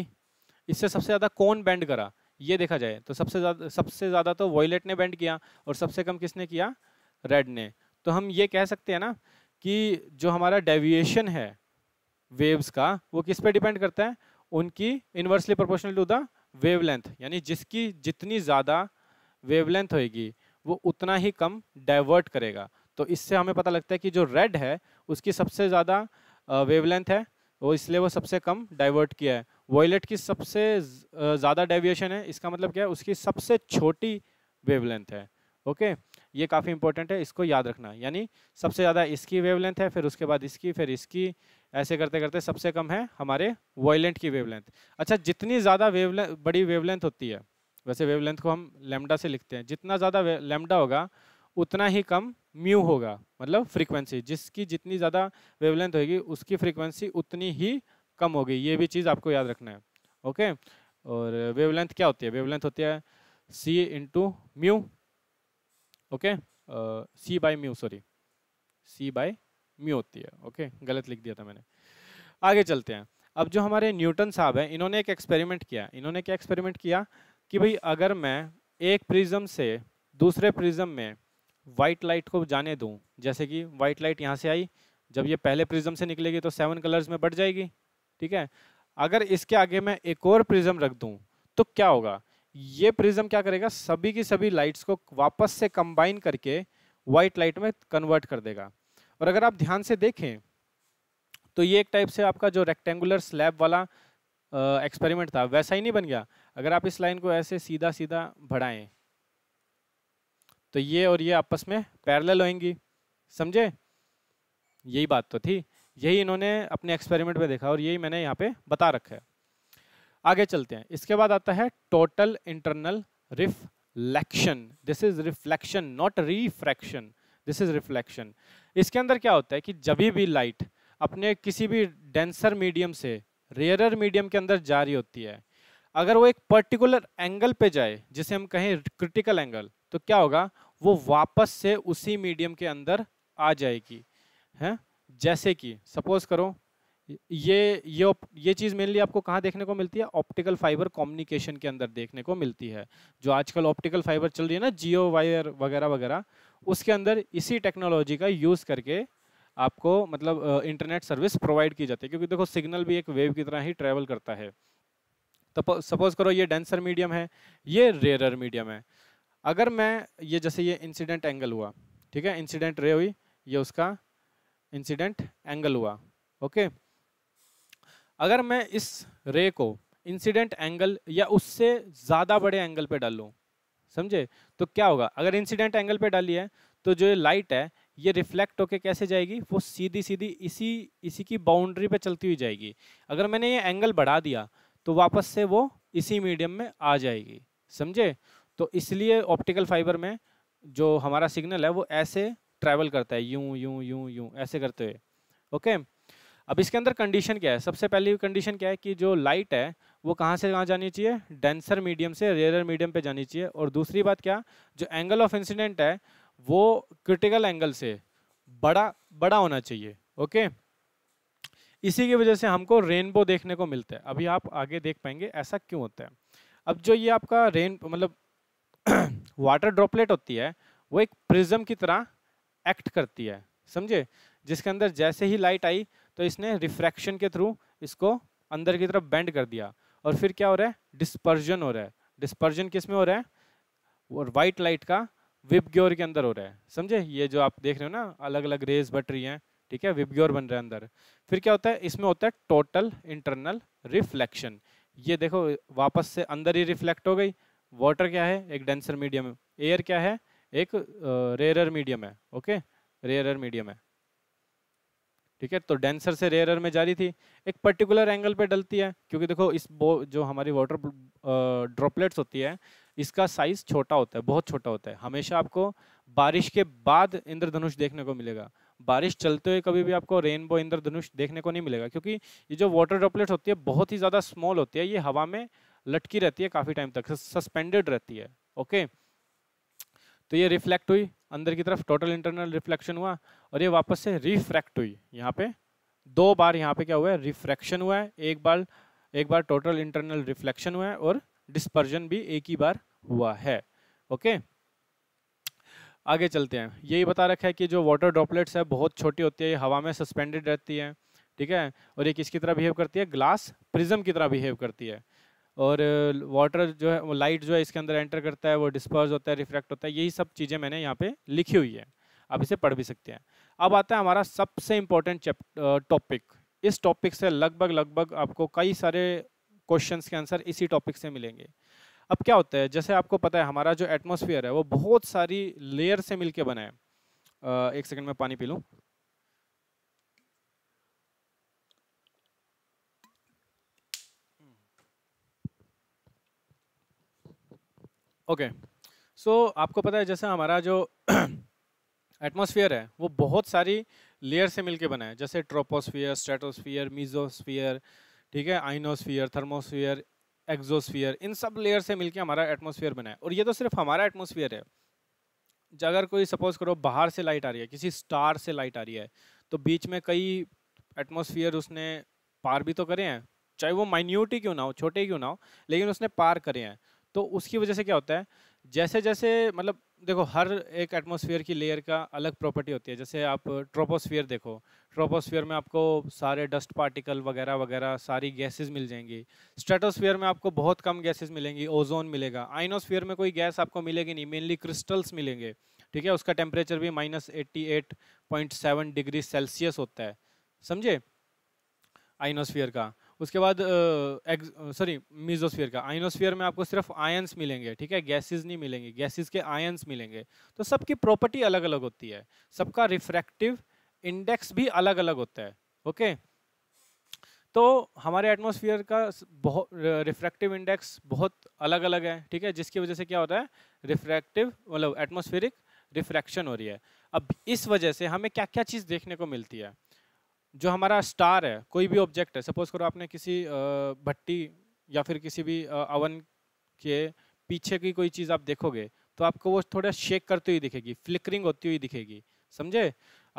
A: इससे सबसे ज़्यादा कौन बैंड करा ये देखा जाए तो सबसे ज़्यादा सबसे ज़्यादा तो वॉयलेट ने बैंड किया और सबसे कम किसने किया रेड ने तो हम ये कह सकते हैं ना कि जो हमारा डेविएशन है वेव्स का वो किस पे डिपेंड करता है उनकी inversely proportional to the wavelength यानी जिसकी जितनी ज़्यादा वेवलेंथ होएगी वो उतना ही कम डाइवर्ट करेगा तो इससे हमें पता लगता है कि जो रेड है उसकी सबसे ज़्यादा वेवलेंथ है वो इसलिए वो सबसे कम डाइवर्ट किया है वॉयलेट की सबसे ज़्यादा डेविएशन है इसका मतलब क्या है उसकी सबसे छोटी वेवलेंथ है ओके okay? ये काफ़ी इंपॉर्टेंट है इसको याद रखना यानी सबसे ज़्यादा इसकी वेवलेंथ है फिर उसके बाद इसकी फिर इसकी ऐसे करते करते सबसे कम है हमारे वॉयलेंट की वेवलेंथ अच्छा जितनी ज़्यादा वेवलेंथ बड़ी वेवलेंथ होती है वैसे वेवलेंथ को हम लेमडा से लिखते हैं जितना ज़्यादा लेमडा होगा उतना ही कम म्यू होगा मतलब फ्रीक्वेंसी जिसकी जितनी ज़्यादा वेवलेंथ होगी उसकी फ्रीक्वेंसी उतनी ही कम होगी ये भी चीज़ आपको याद रखना है ओके और वेवलेंथ क्या होती है वेवलेंथ होती है C into mu okay C by mu sorry C by mu होती है ओके okay? गलत लिख दिया था मैंने आगे चलते हैं अब जो हमारे न्यूटन साहब हैं इन्होंने एक एक्सपेरिमेंट किया इन्होंने क्या एक्सपेरिमेंट किया कि भाई अगर मैं एक प्रिज्म से दूसरे प्रिज्म में वाइट लाइट को जाने दूं जैसे कि वाइट लाइट यहाँ से आई जब ये पहले प्रिज्म से निकलेगी तो सेवन कलर्स में बढ़ जाएगी ठीक है अगर इसके आगे मैं एक और प्रिज्म रख दूं तो क्या होगा ये प्रिज्म क्या करेगा सभी की सभी लाइट्स को वापस से कंबाइन करके वाइट लाइट में कन्वर्ट कर देगा और अगर आप ध्यान से देखें तो ये एक टाइप से आपका जो रेक्टेंगुलर स्लैब वाला एक्सपेरिमेंट था वैसा ही नहीं बन गया अगर आप इस लाइन को ऐसे सीधा सीधा बढ़ाएं तो ये और ये आपस में पैरेलल होएंगी समझे यही बात तो थी यही इन्होंने अपने एक्सपेरिमेंट में देखा और यही मैंने यहाँ पे बता रखा है आगे चलते हैं इसके बाद आता है total internal reflection this is reflection not refraction this is reflection इसके अंदर क्या होता है कि जब भी लाइट अपने किसी भी डेंसर मीडियम से रेयरर मीडियम के अंदर जा रही होती है अगर वो एक पर्टिकुलर एंगल पे जाए जिसे हम कहें क्रिटिकल एंगल तो क्या होगा वो वापस से उसी मीडियम के अंदर आ जाएगी हैं जैसे कि सपोज करो ये ये ये चीज़ मेनली आपको कहाँ देखने को मिलती है ऑप्टिकल फाइबर कम्युनिकेशन के अंदर देखने को मिलती है जो आजकल ऑप्टिकल फाइबर चल रही है ना जियो वायर वगैरह वगैरह उसके अंदर इसी टेक्नोलॉजी का यूज़ करके आपको मतलब इंटरनेट सर्विस प्रोवाइड की जाती है क्योंकि देखो सिग्नल भी एक वेव की तरह ही ट्रैवल करता है तो सपोज़ करो ये डेंसर मीडियम है ये रेयरर मीडियम है अगर मैं ये जैसे ये इंसिडेंट एंगल हुआ ठीक है इंसिडेंट रे हुई ये उसका इंसिडेंट एंगल हुआ ओके okay? अगर मैं इस रे को इंसिडेंट एंगल या उससे ज़्यादा बड़े एंगल पे डालूँ समझे तो क्या होगा अगर इंसिडेंट एंगल पे डाली है तो जो ये लाइट है ये रिफ्लेक्ट होके कैसे जाएगी वो सीधी सीधी इसी इसी की बाउंड्री पे चलती हुई जाएगी अगर मैंने ये एंगल बढ़ा दिया तो वापस से वो इसी मीडियम में आ जाएगी समझे तो इसलिए ऑप्टिकल फाइबर में जो हमारा सिग्नल है वो ऐसे ट्रैवल करता है यूं यूँ यूं यूं ऐसे करते हुए ओके okay? अब इसके अंदर कंडीशन क्या है सबसे पहली कंडीशन क्या है कि जो लाइट है वो कहाँ से कहाँ जानी चाहिए डेंसर मीडियम से रेयर मीडियम पे जानी चाहिए और दूसरी बात क्या जो एंगल ऑफ इंसिडेंट है वो क्रिटिकल एंगल से बड़ा बड़ा होना चाहिए ओके इसी की वजह से हमको रेनबो देखने को मिलता है अभी आप आगे देख पाएंगे ऐसा क्यों होता है अब जो ये आपका रेन मतलब वाटर ड्रॉपलेट होती है वो एक प्रिज्म की तरह एक्ट करती है समझे जिसके अंदर जैसे ही लाइट आई तो इसने रिफ्रैक्शन के थ्रू इसको अंदर की तरफ बेंड कर दिया और फिर क्या हो रहा है डिस्पर्जन हो रहा है डिस्पर्जन किस में हो रहा है और वाइट लाइट का विप ग्योर के अंदर हो रहा है समझे ये जो आप देख रहे हो ना अलग अलग रेज बट रही हैं ठीक है विप ग्योर बन रहा है अंदर फिर क्या होता है इसमें होता है टोटल इंटरनल रिफ्लेक्शन ये देखो वापस से अंदर ही रिफ्लेक्ट हो गई वाटर क्या है एक डेंसर मीडियम एयर क्या है एक रेयरर मीडियम है ओके रेयरर मीडियम है ठीक है तो डेंसर से रेयरर में जा रही थी एक पर्टिकुलर एंगल पे डलती है क्योंकि देखो इस बो जो हमारी वाटर ड्रॉपलेट्स होती है इसका साइज़ छोटा होता है बहुत छोटा होता है हमेशा आपको बारिश के बाद इंद्रधनुष देखने को मिलेगा बारिश चलते हुए कभी भी आपको रेनबो इंद्रधनुष देखने को नहीं मिलेगा क्योंकि ये जो वाटर ड्रॉपलेट्स होती है बहुत ही ज़्यादा स्मॉल होती है ये हवा में लटकी रहती है काफ़ी टाइम तक सस्पेंडेड रहती है ओके okay? तो ये रिफ्लेक्ट हुई अंदर की तरफ टोटल इंटरनल रिफ्लेक्शन हुआ और ये वापस से रिफ्रैक्ट हुई यहाँ पे दो बार यहाँ पे क्या हुआ है रिफ्रैक्शन हुआ है एक बार एक बार टोटल इंटरनल रिफ्लेक्शन हुआ है और डिस्पर्जन भी एक ही बार हुआ है ओके आगे चलते हैं यही बता रखा है कि जो वाटर ड्रॉपलेट्स है बहुत छोटी होती है हवा में सस्पेंडेड रहती है ठीक है और ये किसकी तरह बिहेव करती है ग्लास प्रिज्म की तरह बिहेव करती है और वाटर जो है वो लाइट जो है इसके अंदर एंटर करता है वो डिस्पर्स होता है रिफ्रैक्ट होता है यही सब चीज़ें मैंने यहाँ पे लिखी हुई है आप इसे पढ़ भी सकते हैं अब आता है हमारा सबसे इम्पोर्टेंट टॉपिक इस टॉपिक से लगभग लगभग आपको कई सारे क्वेश्चंस के आंसर इसी टॉपिक से मिलेंगे अब क्या होता है जैसे आपको पता है हमारा जो एटमोसफियर है वो बहुत सारी लेयर से मिल बना है एक सेकेंड में पानी पी लूँ ओके सो आपको पता है जैसे हमारा जो एटमॉस्फेयर है वो बहुत सारी लेयर से मिलके बना है जैसे ट्रोपोस्फियर स्ट्रेटोस्फियर मीजोस्फियर ठीक है आइनोस्फियर थर्मोस्फियर एक्जोस्फियर इन सब लेयर से मिलके हमारा एटमोसफियर बना है और ये तो सिर्फ हमारा एटमोसफियर है अगर कोई सपोज करो बाहर से लाइट आ रही है किसी स्टार से लाइट आ रही है तो बीच में कई एटमोसफियर उसने पार भी तो करे हैं चाहे वो माइन्यूट ही क्यों ना हो छोटे क्यों ना हो लेकिन उसने पार करे हैं तो उसकी वजह से क्या होता है जैसे जैसे मतलब देखो हर एक एटमोसफियर की लेयर का अलग प्रॉपर्टी होती है जैसे आप ट्रोपोस्फियर देखो ट्रोपोस्फियर में आपको सारे डस्ट पार्टिकल वगैरह वगैरह सारी गैसेस मिल जाएंगी स्ट्रेटोस्फियर में आपको बहुत कम गैसेस मिलेंगी ओजोन मिलेगा आइनोस्फियर में कोई गैस आपको मिलेगी नहीं मेनली क्रिस्टल्स मिलेंगे ठीक है उसका टेम्परेचर भी माइनस एट्टी डिग्री सेल्सियस होता है समझे आइनोस्फियर का उसके बाद सॉरी मीजोस्फीयर का आयनोस्फीयर में आपको सिर्फ आयंस मिलेंगे ठीक है गैसेस नहीं मिलेंगे गैसेस के आयंस मिलेंगे तो सबकी प्रॉपर्टी अलग अलग होती है सबका रिफ्रैक्टिव इंडेक्स भी अलग अलग होता है ओके तो हमारे एटमोसफियर का बहुत रिफ्रैक्टिव इंडेक्स बहुत अलग अलग है ठीक है जिसकी वजह से क्या होता है रिफ्रैक्टिव मतलब एटमोसफियरिक रिफ्रैक्शन हो रही है अब इस वजह से हमें क्या क्या चीज़ देखने को मिलती है जो हमारा स्टार है कोई भी ऑब्जेक्ट है सपोज करो आपने किसी भट्टी या फिर किसी भी अवन के पीछे की कोई चीज़ आप देखोगे तो आपको वो थोड़ा शेक करती हुई दिखेगी फ्लिकरिंग होती हुई दिखेगी समझे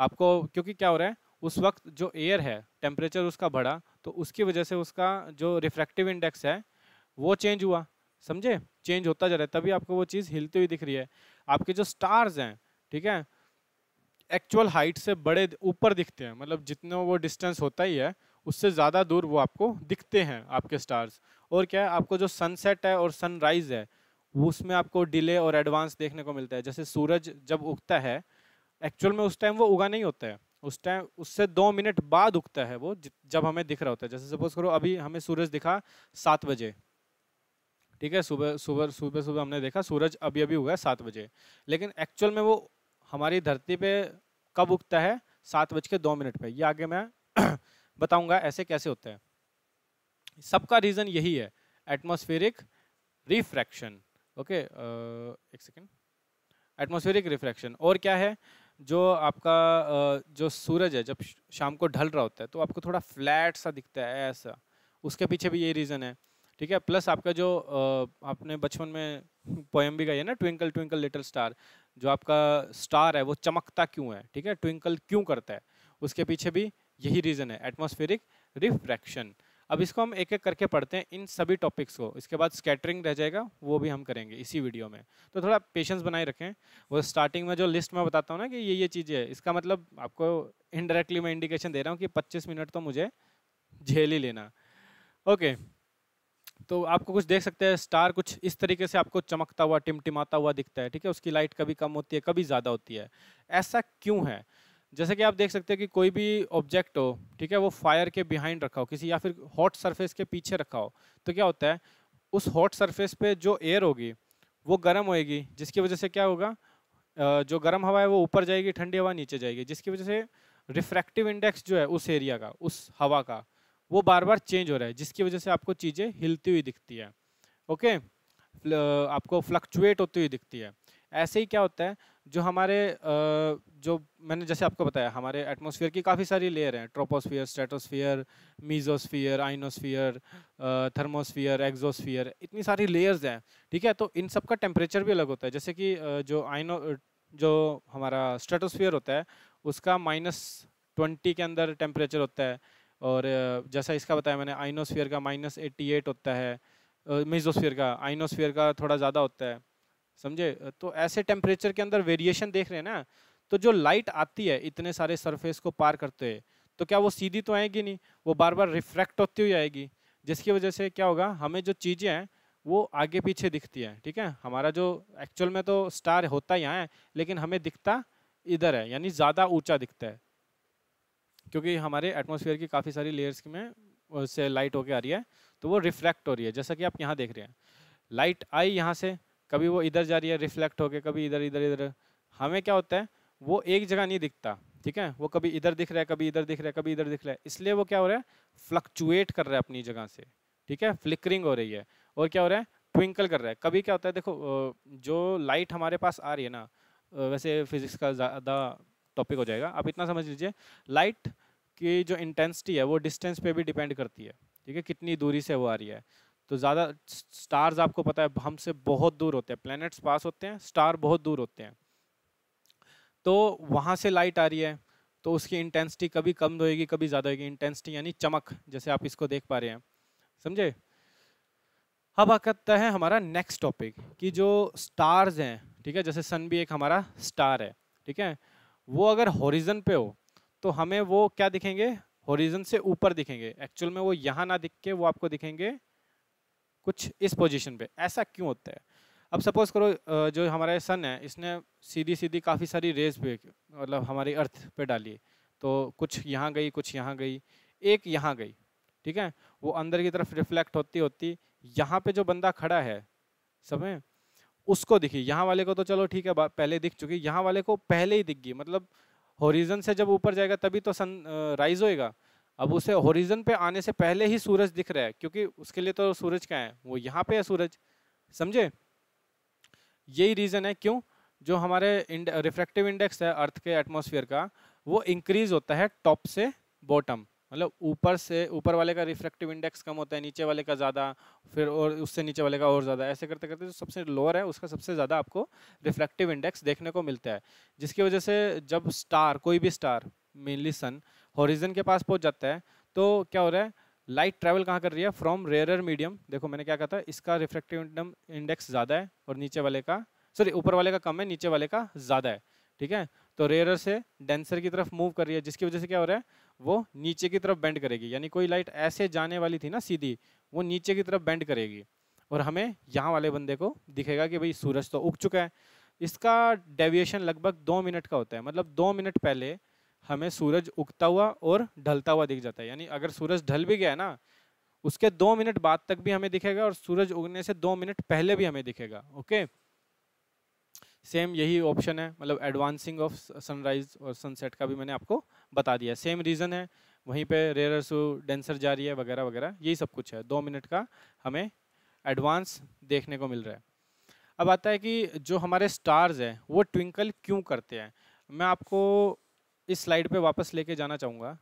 A: आपको क्योंकि क्या हो रहा है उस वक्त जो एयर है टेम्परेचर उसका बढ़ा तो उसकी वजह से उसका जो रिफ्रैक्टिव इंडेक्स है वो चेंज हुआ समझे चेंज होता जा रहा है तभी आपको वो चीज़ हिलती हुई दिख रही है आपके जो स्टार्स हैं ठीक है एक्चुअल हाइट से बड़े ऊपर दिखते हैं मतलब जितना वो डिस्टेंस होता ही है उससे ज़्यादा दूर वो आपको दिखते हैं आपके स्टार्स और क्या है आपको जो सनसेट है और सनराइज है उसमें आपको डिले और एडवांस देखने को मिलता है जैसे सूरज जब उगता है एक्चुअल में उस टाइम वो उगा नहीं होता है उस टाइम उससे दो मिनट बाद उगता है वो जब हमें दिख रहा होता है जैसे सपोज करो अभी हमें सूरज दिखा सात बजे ठीक है सुबह सुबह सुबह सुबह हमने देखा सूरज अभी अभी उगा है सात बजे लेकिन एक्चुअल में वो हमारी धरती पे कब उगता है सात बज के दो मिनट पे ये आगे मैं बताऊंगा ऐसे कैसे होते हैं सबका रीज़न यही है एटमोस्फेरिक रिफ्रैक्शन ओके एक सेकेंड एटमोस्फेरिक रिफ्रैक्शन और क्या है जो आपका जो सूरज है जब शाम को ढल रहा होता है तो आपको थोड़ा फ्लैट सा दिखता है ऐसा उसके पीछे भी यही रीज़न है ठीक है प्लस आपका जो आपने बचपन में पोएम भी गई है ना ट्विंकल ट्विंकल लिटिल स्टार जो आपका स्टार है वो चमकता क्यों है ठीक है ट्विंकल क्यों करता है उसके पीछे भी यही रीज़न है एटमोस्फेरिक रिफ्रैक्शन अब इसको हम एक एक करके पढ़ते हैं इन सभी टॉपिक्स को इसके बाद स्कैटरिंग रह जाएगा वो भी हम करेंगे इसी वीडियो में तो थोड़ा पेशेंस बनाए रखें वो स्टार्टिंग में जो लिस्ट में बताता हूँ ना कि ये ये चीज़ें है इसका मतलब आपको इनडायरेक्टली मैं इंडिकेशन दे रहा हूँ कि पच्चीस मिनट तो मुझे झेल ही लेना ओके okay. तो आपको कुछ देख सकते हैं स्टार कुछ इस तरीके से आपको चमकता हुआ टिमटिमाता हुआ दिखता है ठीक है उसकी लाइट कभी कम होती है कभी ज़्यादा होती है ऐसा क्यों है जैसे कि आप देख सकते हैं कि कोई भी ऑब्जेक्ट हो ठीक है वो फायर के बिहाइंड रखा हो किसी या फिर हॉट सरफेस के पीछे रखा हो तो क्या होता है उस हॉट सरफेस पे जो एयर होगी वो गर्म होएगी जिसकी वजह से क्या होगा जो गर्म हवा है वो ऊपर जाएगी ठंडी हवा नीचे जाएगी जिसकी वजह से रिफ्रैक्टिव इंडेक्स जो है उस एरिया का उस हवा का वो बार बार चेंज हो रहा है जिसकी वजह से आपको चीज़ें हिलती हुई दिखती है ओके आपको फ्लक्चुएट होती हुई दिखती है ऐसे ही क्या होता है जो हमारे जो मैंने जैसे आपको बताया हमारे एटमॉस्फेयर की काफ़ी सारी लेयर हैं troposphere stratosphere mesosphere ionosphere thermosphere exosphere इतनी सारी लेयर्स हैं ठीक है तो इन सब का टेम्परेचर भी अलग होता है जैसे कि जो आइनो जो हमारा स्ट्रेटोस्फियर होता है उसका माइनस ट्वेंटी के अंदर टेम्परेचर होता है और जैसा इसका बताया मैंने आइनोस्फियर का माइनस एट्टी एट होता है मिजोस्फियर का आइनोस्फियर का थोड़ा ज़्यादा होता है समझे तो ऐसे टेम्परेचर के अंदर वेरिएशन देख रहे हैं ना तो जो लाइट आती है इतने सारे सरफेस को पार करते हुए तो क्या वो सीधी तो आएगी नहीं वो बार बार रिफ्रैक्ट होती हुई आएगी जिसकी वजह से क्या होगा हमें जो चीज़ें हैं वो आगे पीछे दिखती है ठीक है हमारा जो एक्चुअल में तो स्टार होता यहाँ है लेकिन हमें दिखता इधर है यानी ज़्यादा ऊंचा दिखता है क्योंकि हमारे एटमोसफियर की काफ़ी सारी लेयर्स में से लाइट होकर आ रही है तो वो रिफ्लेक्ट हो रही है जैसा कि आप यहाँ देख रहे हैं लाइट आई यहाँ से कभी वो इधर जा रही है रिफ्लेक्ट होके कभी इधर इधर इधर हमें क्या होता है वो एक जगह नहीं दिखता ठीक है वो कभी इधर दिख रहा है कभी इधर दिख रहा है कभी इधर दिख रहा है इसलिए वो क्या हो रहा है फ्लक्चुएट कर रहा है अपनी जगह से ठीक है फ्लिकरिंग हो रही है और क्या हो रहा है ट्विंकल कर रहा है कभी क्या होता है देखो जो लाइट हमारे पास आ रही है ना वैसे फिजिक्स का ज़्यादा टॉपिक हो जाएगा आप इतना समझ लीजिए लाइट की जो इंटेंसिटी है वो डिस्टेंस पे भी डिपेंड करती है ठीक है कितनी दूरी से वो आ रही है तो ज़्यादा स्टार्स आपको पता है हमसे बहुत दूर होते हैं प्लैनेट्स पास होते हैं स्टार बहुत दूर होते हैं तो वहाँ से लाइट आ रही है तो उसकी इंटेंसिटी कभी कम होएगी कभी ज़्यादा होगी इंटेंसिटी यानी चमक जैसे आप इसको देख पा रहे हैं समझे अब आ करता है हमारा नेक्स्ट टॉपिक कि जो स्टार्स हैं ठीक है जैसे सन भी एक हमारा स्टार है ठीक है वो अगर हॉरिजन पे हो तो हमें वो क्या दिखेंगे होरिजन से ऊपर दिखेंगे एक्चुअल में वो यहाँ ना दिख के वो आपको दिखेंगे कुछ इस पोजीशन पे ऐसा क्यों होता है अब सपोज करो जो हमारा सन है इसने सीधी सीधी काफ़ी सारी रेज पे मतलब हमारी अर्थ पे डाली तो कुछ यहाँ गई कुछ यहाँ गई एक यहाँ गई ठीक है वो अंदर की तरफ रिफ्लेक्ट होती होती यहाँ पे जो बंदा खड़ा है समय उसको दिखी यहाँ वाले को तो चलो ठीक है पहले दिख चुकी यहाँ वाले को पहले ही दिख गई मतलब होरिजन से जब ऊपर जाएगा तभी तो सन राइज होएगा अब उसे होरिजन पे आने से पहले ही सूरज दिख रहा है क्योंकि उसके लिए तो सूरज क्या है वो यहाँ पे है सूरज समझे यही रीज़न है क्यों जो हमारे रिफ्रैक्टिव इंडेक्स है अर्थ के एटमोसफियर का वो इंक्रीज होता है टॉप से बॉटम मतलब ऊपर से ऊपर वाले का रिफ्रैक्टिव इंडेक्स कम होता है नीचे वाले का ज़्यादा फिर और उससे नीचे वाले का और ज़्यादा ऐसे करते करते जो सबसे लोअर है उसका सबसे ज़्यादा आपको रिफ्रैक्टिव इंडेक्स देखने को मिलता है जिसकी वजह से जब स्टार कोई भी स्टार मेनली सन हॉरिजन के पास पहुँच जाता है तो क्या हो रहा है लाइट ट्रैवल कहाँ कर रही है फ्रॉम रेयर मीडियम देखो मैंने क्या कहा था इसका रिफ्रैक्टिव इंडेक्स ज़्यादा है और नीचे वाले का सॉरी ऊपर वाले का कम है नीचे वाले का ज़्यादा है ठीक है तो रेयर से डेंसर की तरफ मूव कर रही है जिसकी वजह से क्या हो रहा है वो नीचे की तरफ बेंड करेगी यानी कोई लाइट ऐसे जाने वाली थी ना सीधी वो नीचे की तरफ बेंड करेगी और हमें यहाँ वाले बंदे को दिखेगा कि भाई सूरज तो उग चुका है इसका डेविएशन लगभग दो मिनट का होता है मतलब दो मिनट पहले हमें सूरज उगता हुआ और ढलता हुआ दिख जाता है यानी अगर सूरज ढल भी गया ना उसके दो मिनट बाद तक भी हमें दिखेगा और सूरज उगने से दो मिनट पहले भी हमें दिखेगा ओके सेम यही ऑप्शन है मतलब एडवांसिंग ऑफ सनराइज और सनसेट का भी मैंने आपको बता दिया सेम रीज़न है वहीं पे रेयर सो डेंसर जा रही है वगैरह वगैरह यही सब कुछ है दो मिनट का हमें एडवांस देखने को मिल रहा है अब आता है कि जो हमारे स्टार्स हैं वो ट्विंकल क्यों करते हैं मैं आपको इस स्लाइड पे वापस लेके जाना चाहूँगा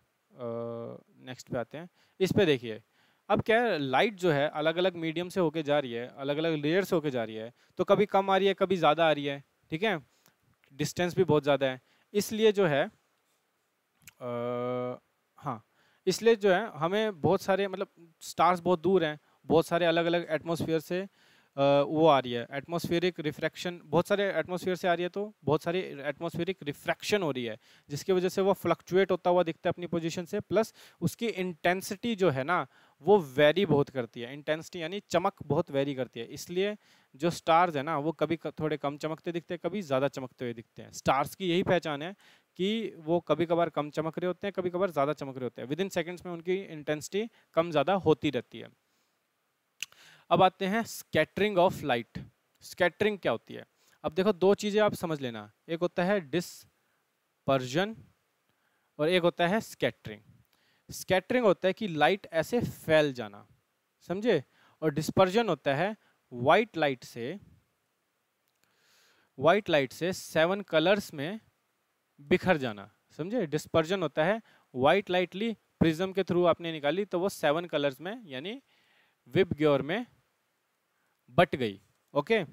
A: नेक्स्ट पे आते हैं इस पे देखिए अब क्या है लाइट जो है अलग अलग मीडियम से होके जा रही है अलग अलग लेयर से होके जा रही है तो कभी कम आ रही है कभी ज़्यादा आ रही है ठीक है डिस्टेंस भी बहुत ज़्यादा है इसलिए जो है आ, हाँ इसलिए जो है हमें बहुत सारे मतलब स्टार्स बहुत दूर हैं बहुत सारे अलग अलग एटमोसफियर से आ, वो आ रही है एटमोसफियरिक रिफ्रैक्शन बहुत सारे एटमोसफियर से आ रही है तो बहुत सारी एटमोसफियरिक रिफ्रैक्शन हो रही है जिसकी वजह से वो फ्लक्चुएट होता हुआ दिखता है अपनी पोजिशन से प्लस उसकी इंटेंसिटी जो है ना वो वेरी बहुत करती है इंटेंसिटी यानी चमक बहुत वेरी करती है इसलिए जो स्टार्स है ना वो कभी थोड़े कम चमकते दिखते हैं कभी ज़्यादा चमकते हुए दिखते हैं स्टार्स की यही पहचान है कि वो कभी कभार कम चमक रहे होते हैं कभी कभार ज़्यादा चमक रहे होते हैं विद इन सेकेंड्स में उनकी इंटेंसिटी कम ज़्यादा होती रहती है अब आते हैं स्कैटरिंग ऑफ लाइट स्कैटरिंग क्या होती है अब देखो दो चीज़ें आप समझ लेना एक होता है डिसपर्जन और एक होता है स्कैटरिंग स्कैटरिंग होता है कि लाइट ऐसे फैल जाना समझे और डिस्पर्जन होता है वाइट लाइट से वाइट लाइट से सेवन कलर्स में बिखर जाना समझे डिस्पर्जन होता है वाइट लाइट ली प्रिज्म के थ्रू आपने निकाली तो वो सेवन कलर्स में यानी विप ग्योर में बट गई ओके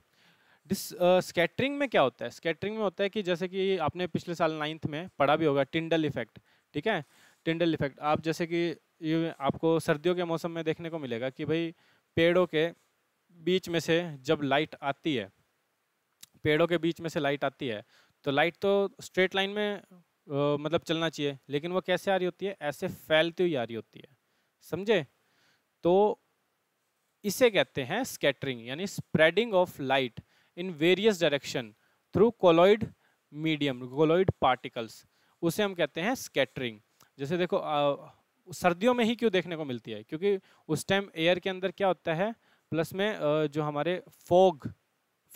A: दिस स्कैटरिंग में क्या होता है स्कैटरिंग में होता है कि जैसे कि आपने पिछले साल नाइन्थ में पढ़ा भी होगा टिंडल इफेक्ट ठीक है टिंडल इफेक्ट आप जैसे कि ये आपको सर्दियों के मौसम में देखने को मिलेगा कि भाई पेड़ों के बीच में से जब लाइट आती है पेड़ों के बीच में से लाइट आती है तो लाइट तो स्ट्रेट लाइन में आ, मतलब चलना चाहिए लेकिन वो कैसे आ रही होती है ऐसे फैलती हुई आ रही होती है समझे तो इसे कहते हैं स्कैटरिंग यानी spreading of light in various direction through colloid medium colloid particles उसे हम कहते हैं स्कैटरिंग जैसे देखो आ, सर्दियों में ही क्यों देखने को मिलती है क्योंकि उस टाइम एयर के अंदर क्या होता है प्लस में जो हमारे फोग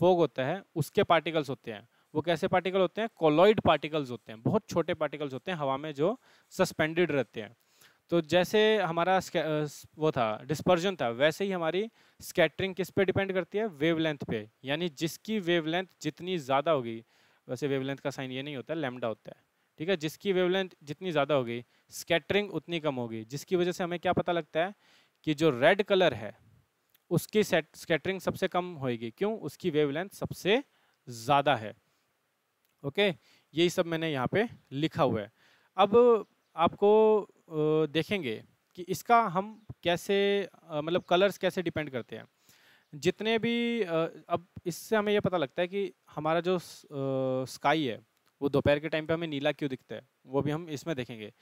A: फोग होता है उसके पार्टिकल्स होते हैं वो कैसे पार्टिकल होते हैं कोलॉइड पार्टिकल्स होते हैं बहुत छोटे पार्टिकल्स होते हैं हवा में जो सस्पेंडेड रहते हैं तो जैसे हमारा वो था डिस्पर्जन था वैसे ही हमारी स्कैटरिंग किस पे डिपेंड करती है वेवलेंथ पे यानी जिसकी वेवलेंथ जितनी ज़्यादा होगी वैसे वेवलेंथ का साइन ये नहीं होता लेमडा होता है ठीक है जिसकी वेवलेंथ जितनी ज़्यादा होगी स्कैटरिंग उतनी कम होगी जिसकी वजह से हमें क्या पता लगता है कि जो रेड कलर है उसकी स्कैटरिंग सबसे कम होएगी क्यों उसकी वेवलेंथ सबसे ज़्यादा है ओके यही सब मैंने यहाँ पे लिखा हुआ है अब आपको देखेंगे कि इसका हम कैसे मतलब कलर्स कैसे डिपेंड करते हैं जितने भी अब इससे हमें यह पता लगता है कि हमारा जो स्काई है वो दोपहर के टाइम पे हमें नीला क्यों दिखता है वो भी हम इसमें देखेंगे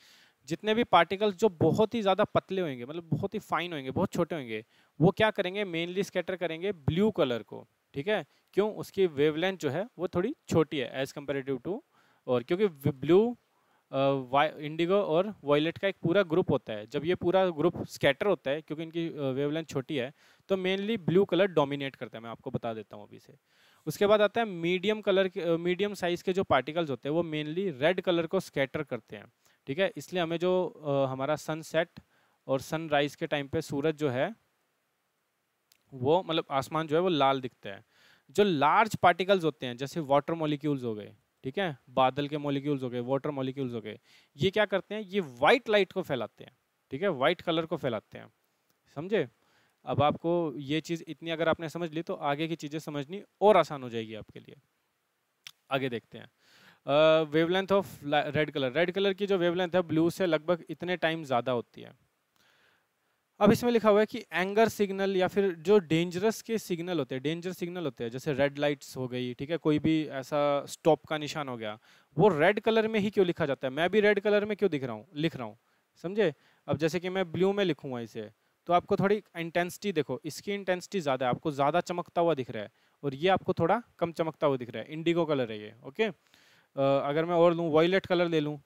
A: जितने भी पार्टिकल्स जो बहुत ही ज़्यादा पतले होंगे मतलब बहुत ही फाइन होंगे बहुत छोटे होंगे वो क्या करेंगे मेनली स्केटर करेंगे ब्लू कलर को ठीक है क्यों उसकी वेवलेंथ जो है वो थोड़ी छोटी है एज़ कम्पेरेटिव टू और क्योंकि ब्लू इंडिगो और वॉयलेट का एक पूरा ग्रुप होता है जब ये पूरा ग्रुप स्कैटर होता है क्योंकि इनकी वेवलेंथ छोटी है तो मेनली ब्लू कलर डोमिनेट करता है मैं आपको बता देता हूँ अभी से उसके बाद आता है मीडियम कलर के मीडियम साइज़ के जो पार्टिकल्स होते हैं वो मेनली रेड कलर को स्कैटर करते हैं ठीक है इसलिए हमें जो आ, हमारा सनसेट और सनराइज़ के टाइम पे सूरज जो है वो मतलब आसमान जो है वो लाल दिखते हैं जो लार्ज पार्टिकल्स होते हैं जैसे वाटर मोलिक्यूल्स हो गए ठीक है बादल के मोलिक्यूल्स हो गए वाटर मोलिक्यूल्स हो गए ये क्या करते हैं ये वाइट लाइट को फैलाते हैं ठीक है वाइट कलर को फैलाते हैं समझे अब आपको ये चीज़ इतनी अगर आपने समझ ली तो आगे की चीज़ें समझनी और आसान हो जाएगी आपके लिए आगे देखते हैं length of red colour red colour की जो वेव लेंथ है ब्लू से लगभग इतने टाइम ज़्यादा होती है अब इसमें लिखा हुआ है कि एंगर सिग्नल या फिर जो डेंजरस के सिग्नल होते हैं डेंजर सिग्नल होते हैं जैसे रेड लाइट्स हो गई ठीक है कोई भी ऐसा स्टॉप का निशान हो गया वो रेड कलर में ही क्यों लिखा जाता है मैं भी रेड कलर में क्यों दिख रहा हूँ लिख रहा हूँ समझे अब जैसे कि मैं ब्लू में लिखूँगा इसे तो आपको थोड़ी इंटेंसिटी देखो इसकी इंटेंसिटी ज़्यादा है आपको ज़्यादा चमकता हुआ दिख रहा है और ये आपको थोड़ा कम चमकता हुआ दिख रहा है इंडिगो कलर है ये ओके अगर मैं और लूँ वॉयलेट कलर ले लूँ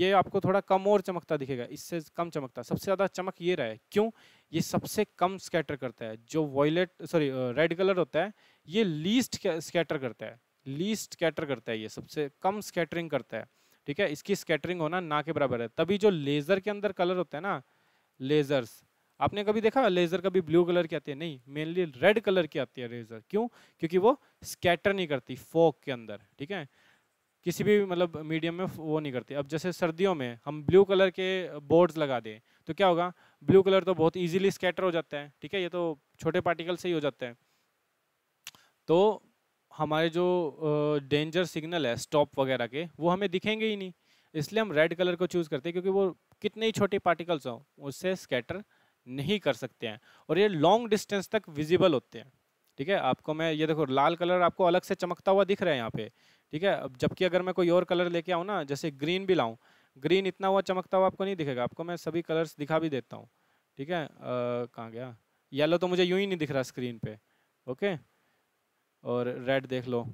A: ये आपको थोड़ा कम और चमकता दिखेगा इससे कम चमकता सबसे ज़्यादा चमक ये रहा है क्यों ये सबसे कम स्कैटर करता है जो वॉयलेट सॉरी रेड कलर होता है ये लीस्ट स्कैटर करता है लीस्ट स्कैटर करता है ये सबसे कम स्कैटरिंग करता है ठीक है इसकी स्कैटरिंग होना ना के बराबर है तभी जो लेज़र के अंदर कलर होता है ना लेज़र्स आपने कभी देखा लेज़र कभी ब्लू कलर की आती है नहीं मेनली रेड कलर की आती है लेज़र क्यों क्योंकि वो स्कैटर नहीं करती फोक के अंदर ठीक है किसी भी मतलब मीडियम में वो नहीं करती अब जैसे सर्दियों में हम ब्लू कलर के बोर्ड्स लगा दें तो क्या होगा ब्लू कलर तो बहुत इजीली स्कैटर हो जाता है ठीक है ये तो छोटे पार्टिकल से ही हो जाते हैं तो हमारे जो डेंजर सिग्नल है स्टॉप वगैरह के वो हमें दिखेंगे ही नहीं इसलिए हम रेड कलर को चूज़ करते हैं क्योंकि वो कितने ही छोटे पार्टिकल्स हों उससे स्कैटर नहीं कर सकते हैं और ये लॉन्ग डिस्टेंस तक विजिबल होते हैं ठीक है आपको मैं ये देखो लाल कलर आपको अलग से चमकता हुआ दिख रहा है यहाँ पे ठीक है अब जबकि अगर मैं कोई और कलर लेके आऊँ ना जैसे ग्रीन भी लाऊँ ग्रीन इतना हुआ चमकता हुआ आपको नहीं दिखेगा आपको मैं सभी कलर्स दिखा भी देता हूँ ठीक है कहाँ गया येलो तो मुझे यूँ ही नहीं दिख रहा स्क्रीन पर ओके और रेड देख लो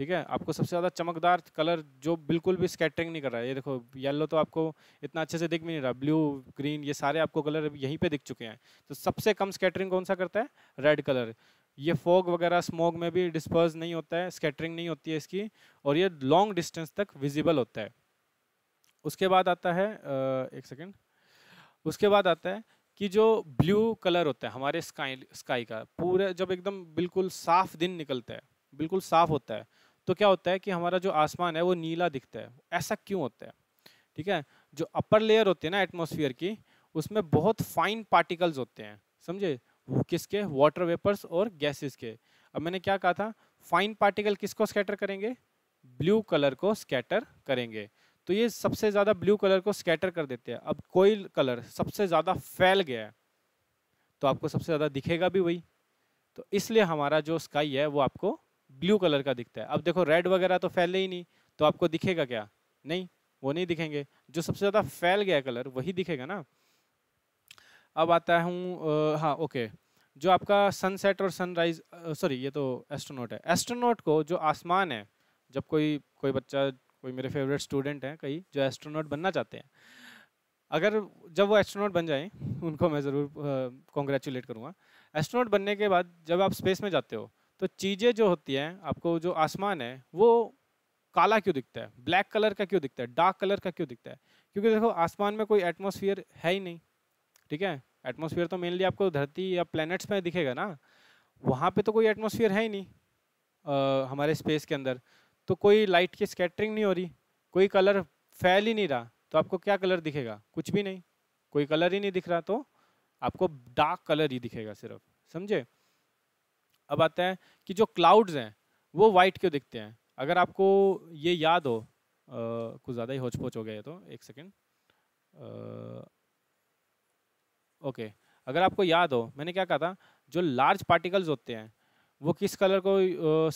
A: ठीक है आपको सबसे ज़्यादा चमकदार कलर जो बिल्कुल भी स्केटरिंग नहीं कर रहा है ये देखो येलो तो आपको इतना अच्छे से दिख भी नहीं रहा ब्लू ग्रीन ये सारे आपको कलर अभी यहीं पे दिख चुके हैं तो सबसे कम स्केटरिंग कौन सा करता है रेड कलर ये फॉग वगैरह स्मोक में भी डिस्पर्स नहीं होता है स्केटरिंग नहीं होती है इसकी और ये लॉन्ग डिस्टेंस तक विजिबल होता है उसके बाद आता है एक सेकेंड उसके बाद आता है कि जो ब्लू कलर होता है हमारे स्काई स्काई का पूरे जब एकदम बिल्कुल साफ दिन निकलता है बिल्कुल साफ होता है तो क्या होता है कि हमारा जो आसमान है वो नीला दिखता है ऐसा क्यों होता है ठीक है जो अपर लेयर होती है ना एटमोसफियर की उसमें बहुत फाइन पार्टिकल्स होते हैं समझे किसके वाटर वेपर्स और गैसेस के अब मैंने क्या कहा था फाइन पार्टिकल किसको स्कैटर करेंगे ब्लू कलर को स्कैटर करेंगे तो ये सबसे ज़्यादा ब्लू कलर को स्कैटर कर देते हैं अब कोई कलर सबसे ज़्यादा फैल गया है तो आपको सबसे ज़्यादा दिखेगा भी वही तो इसलिए हमारा जो स्काई है वो आपको ब्लू कलर का दिखता है अब देखो रेड वगैरह तो फैले ही नहीं तो आपको दिखेगा क्या नहीं वो नहीं दिखेंगे जो सबसे ज़्यादा फैल गया कलर वही दिखेगा ना अब आता हूँ हाँ ओके जो आपका सनसेट और सनराइज सॉरी ये तो एस्ट्रोनॉट है एस्ट्रोनॉट को जो आसमान है जब कोई कोई बच्चा कोई मेरे फेवरेट स्टूडेंट हैं कई जो एस्ट्रोनॉट बनना चाहते हैं अगर जब वो एस्ट्रोनॉट बन जाएं उनको मैं ज़रूर कॉन्ग्रेचुलेट करूँगा एस्ट्रोनॉट बनने के बाद जब आप स्पेस में जाते हो तो चीज़ें जो होती हैं आपको जो आसमान है वो काला क्यों दिखता है ब्लैक कलर का क्यों दिखता है डार्क कलर का क्यों दिखता है क्योंकि देखो आसमान में कोई एटमोसफियर है ही नहीं ठीक है एटमोसफियर तो मेनली आपको धरती या प्लैनेट्स में दिखेगा ना वहाँ पे तो कोई एटमोसफियर है ही नहीं आ, हमारे स्पेस के अंदर तो कोई लाइट की स्कैटरिंग नहीं हो रही कोई कलर फैल ही नहीं रहा तो आपको क्या कलर दिखेगा कुछ भी नहीं कोई कलर ही नहीं दिख रहा तो आपको डार्क कलर ही दिखेगा सिर्फ समझे अब आता है कि जो क्लाउड्स हैं वो वाइट क्यों दिखते हैं अगर आपको ये याद हो आ, कुछ ज़्यादा ही होचपोच हो गया तो एक सेकेंड ओके अगर आपको याद हो मैंने क्या कहा था जो लार्ज पार्टिकल्स होते हैं वो किस कलर को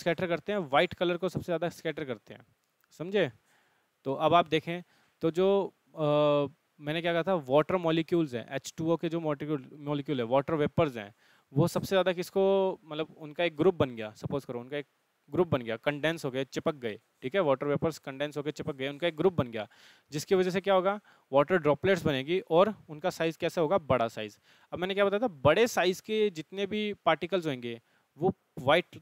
A: स्केटर करते हैं वाइट कलर को सबसे ज़्यादा स्केटर करते हैं समझे तो अब आप देखें तो जो आ, मैंने क्या कहा था वाटर मॉलिक्यूल्स हैं एच के जो मॉलिक्यूल मॉलिक्यूल है वाटर वेपर्स हैं वो सबसे ज़्यादा किसको मतलब उनका एक ग्रुप बन गया सपोज करो उनका एक ग्रुप बन गया कंडेंस हो गए चिपक गए ठीक है वाटर वेपर्स कंडेंस हो गए चिपक गए उनका एक ग्रुप बन गया जिसकी वजह से क्या होगा वाटर ड्रॉपलेट्स बनेगी और उनका साइज़ कैसा होगा बड़ा साइज़ अब मैंने क्या बताया था बड़े साइज़ के जितने भी पार्टिकल्स होंगे वो वाइट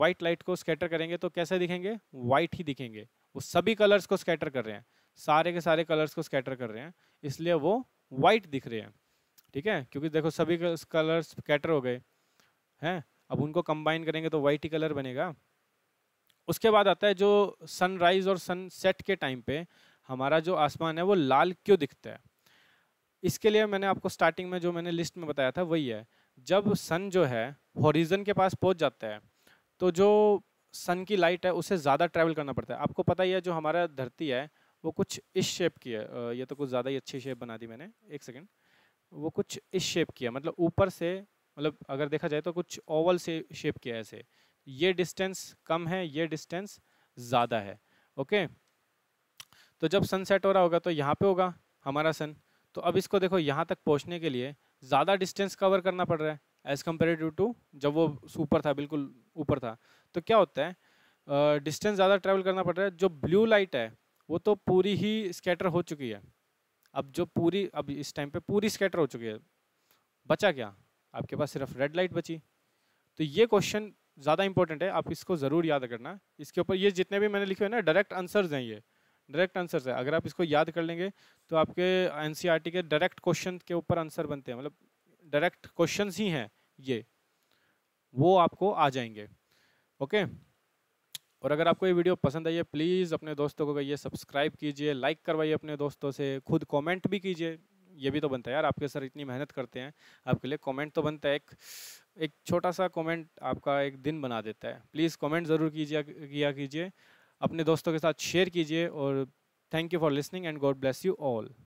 A: वाइट लाइट को स्कैटर करेंगे तो कैसे दिखेंगे वाइट ही दिखेंगे वो सभी कलर्स को स्कैटर कर रहे हैं सारे के सारे कलर्स को स्कैटर कर रहे हैं इसलिए वो वाइट दिख रहे हैं ठीक है क्योंकि देखो हाँ। सभी कलर्स कैटर हो गए हैं अब उनको कंबाइन करेंगे तो वाइट ही कलर बनेगा उसके बाद आता है जो सनराइज और सनसेट के टाइम पे हमारा जो आसमान है वो लाल क्यों दिखता है इसके लिए मैंने आपको स्टार्टिंग में जो मैंने लिस्ट में बताया था वही है जब सन जो है हॉरिजन के पास पहुंच जाता है तो जो सन की लाइट है उसे ज़्यादा ट्रैवल करना पड़ता है आपको पता ही है जो हमारा धरती है वो कुछ इस शेप की है ये तो कुछ ज़्यादा ही अच्छी शेप बना दी मैंने एक सेकेंड वो कुछ इस शेप किया मतलब ऊपर से मतलब अगर देखा जाए तो कुछ ओवल से शेप किया है ऐसे ये डिस्टेंस कम है ये डिस्टेंस ज़्यादा है ओके तो जब सनसेट हो रहा होगा तो यहाँ पे होगा हमारा सन तो अब इसको देखो यहाँ तक पहुँचने के लिए ज़्यादा डिस्टेंस कवर करना पड़ रहा है एज़ कम्पेयर टू जब वो सुपर था बिल्कुल ऊपर था तो क्या होता है डिस्टेंस ज़्यादा ट्रैवल करना पड़ रहा है जो ब्लू लाइट है वो तो पूरी ही स्कैटर हो चुकी है अब जो पूरी अब इस टाइम पे पूरी स्कैटर हो चुकी है बचा क्या आपके पास सिर्फ रेड लाइट बची तो ये क्वेश्चन ज़्यादा इंपॉर्टेंट है आप इसको ज़रूर याद करना इसके ऊपर ये जितने भी मैंने लिखे हुए ना डायरेक्ट आंसर्स हैं ये डायरेक्ट आंसर्स है अगर आप इसको याद कर लेंगे तो आपके एन e के डायरेक्ट क्वेश्चन के ऊपर आंसर बनते हैं मतलब डायरेक्ट क्वेश्चन ही हैं ये वो आपको आ जाएंगे ओके okay? और अगर आपको ये वीडियो पसंद आई है प्लीज़ अपने दोस्तों को कहिए सब्सक्राइब कीजिए लाइक करवाइए अपने दोस्तों से खुद कमेंट भी कीजिए ये भी तो बनता है यार आपके सर इतनी मेहनत करते हैं आपके लिए कमेंट तो बनता है एक एक छोटा सा कमेंट आपका एक दिन बना देता है प्लीज़ कमेंट ज़रूर कीजिए किया कीजिए अपने दोस्तों के साथ शेयर कीजिए और thank you for listening and God bless you all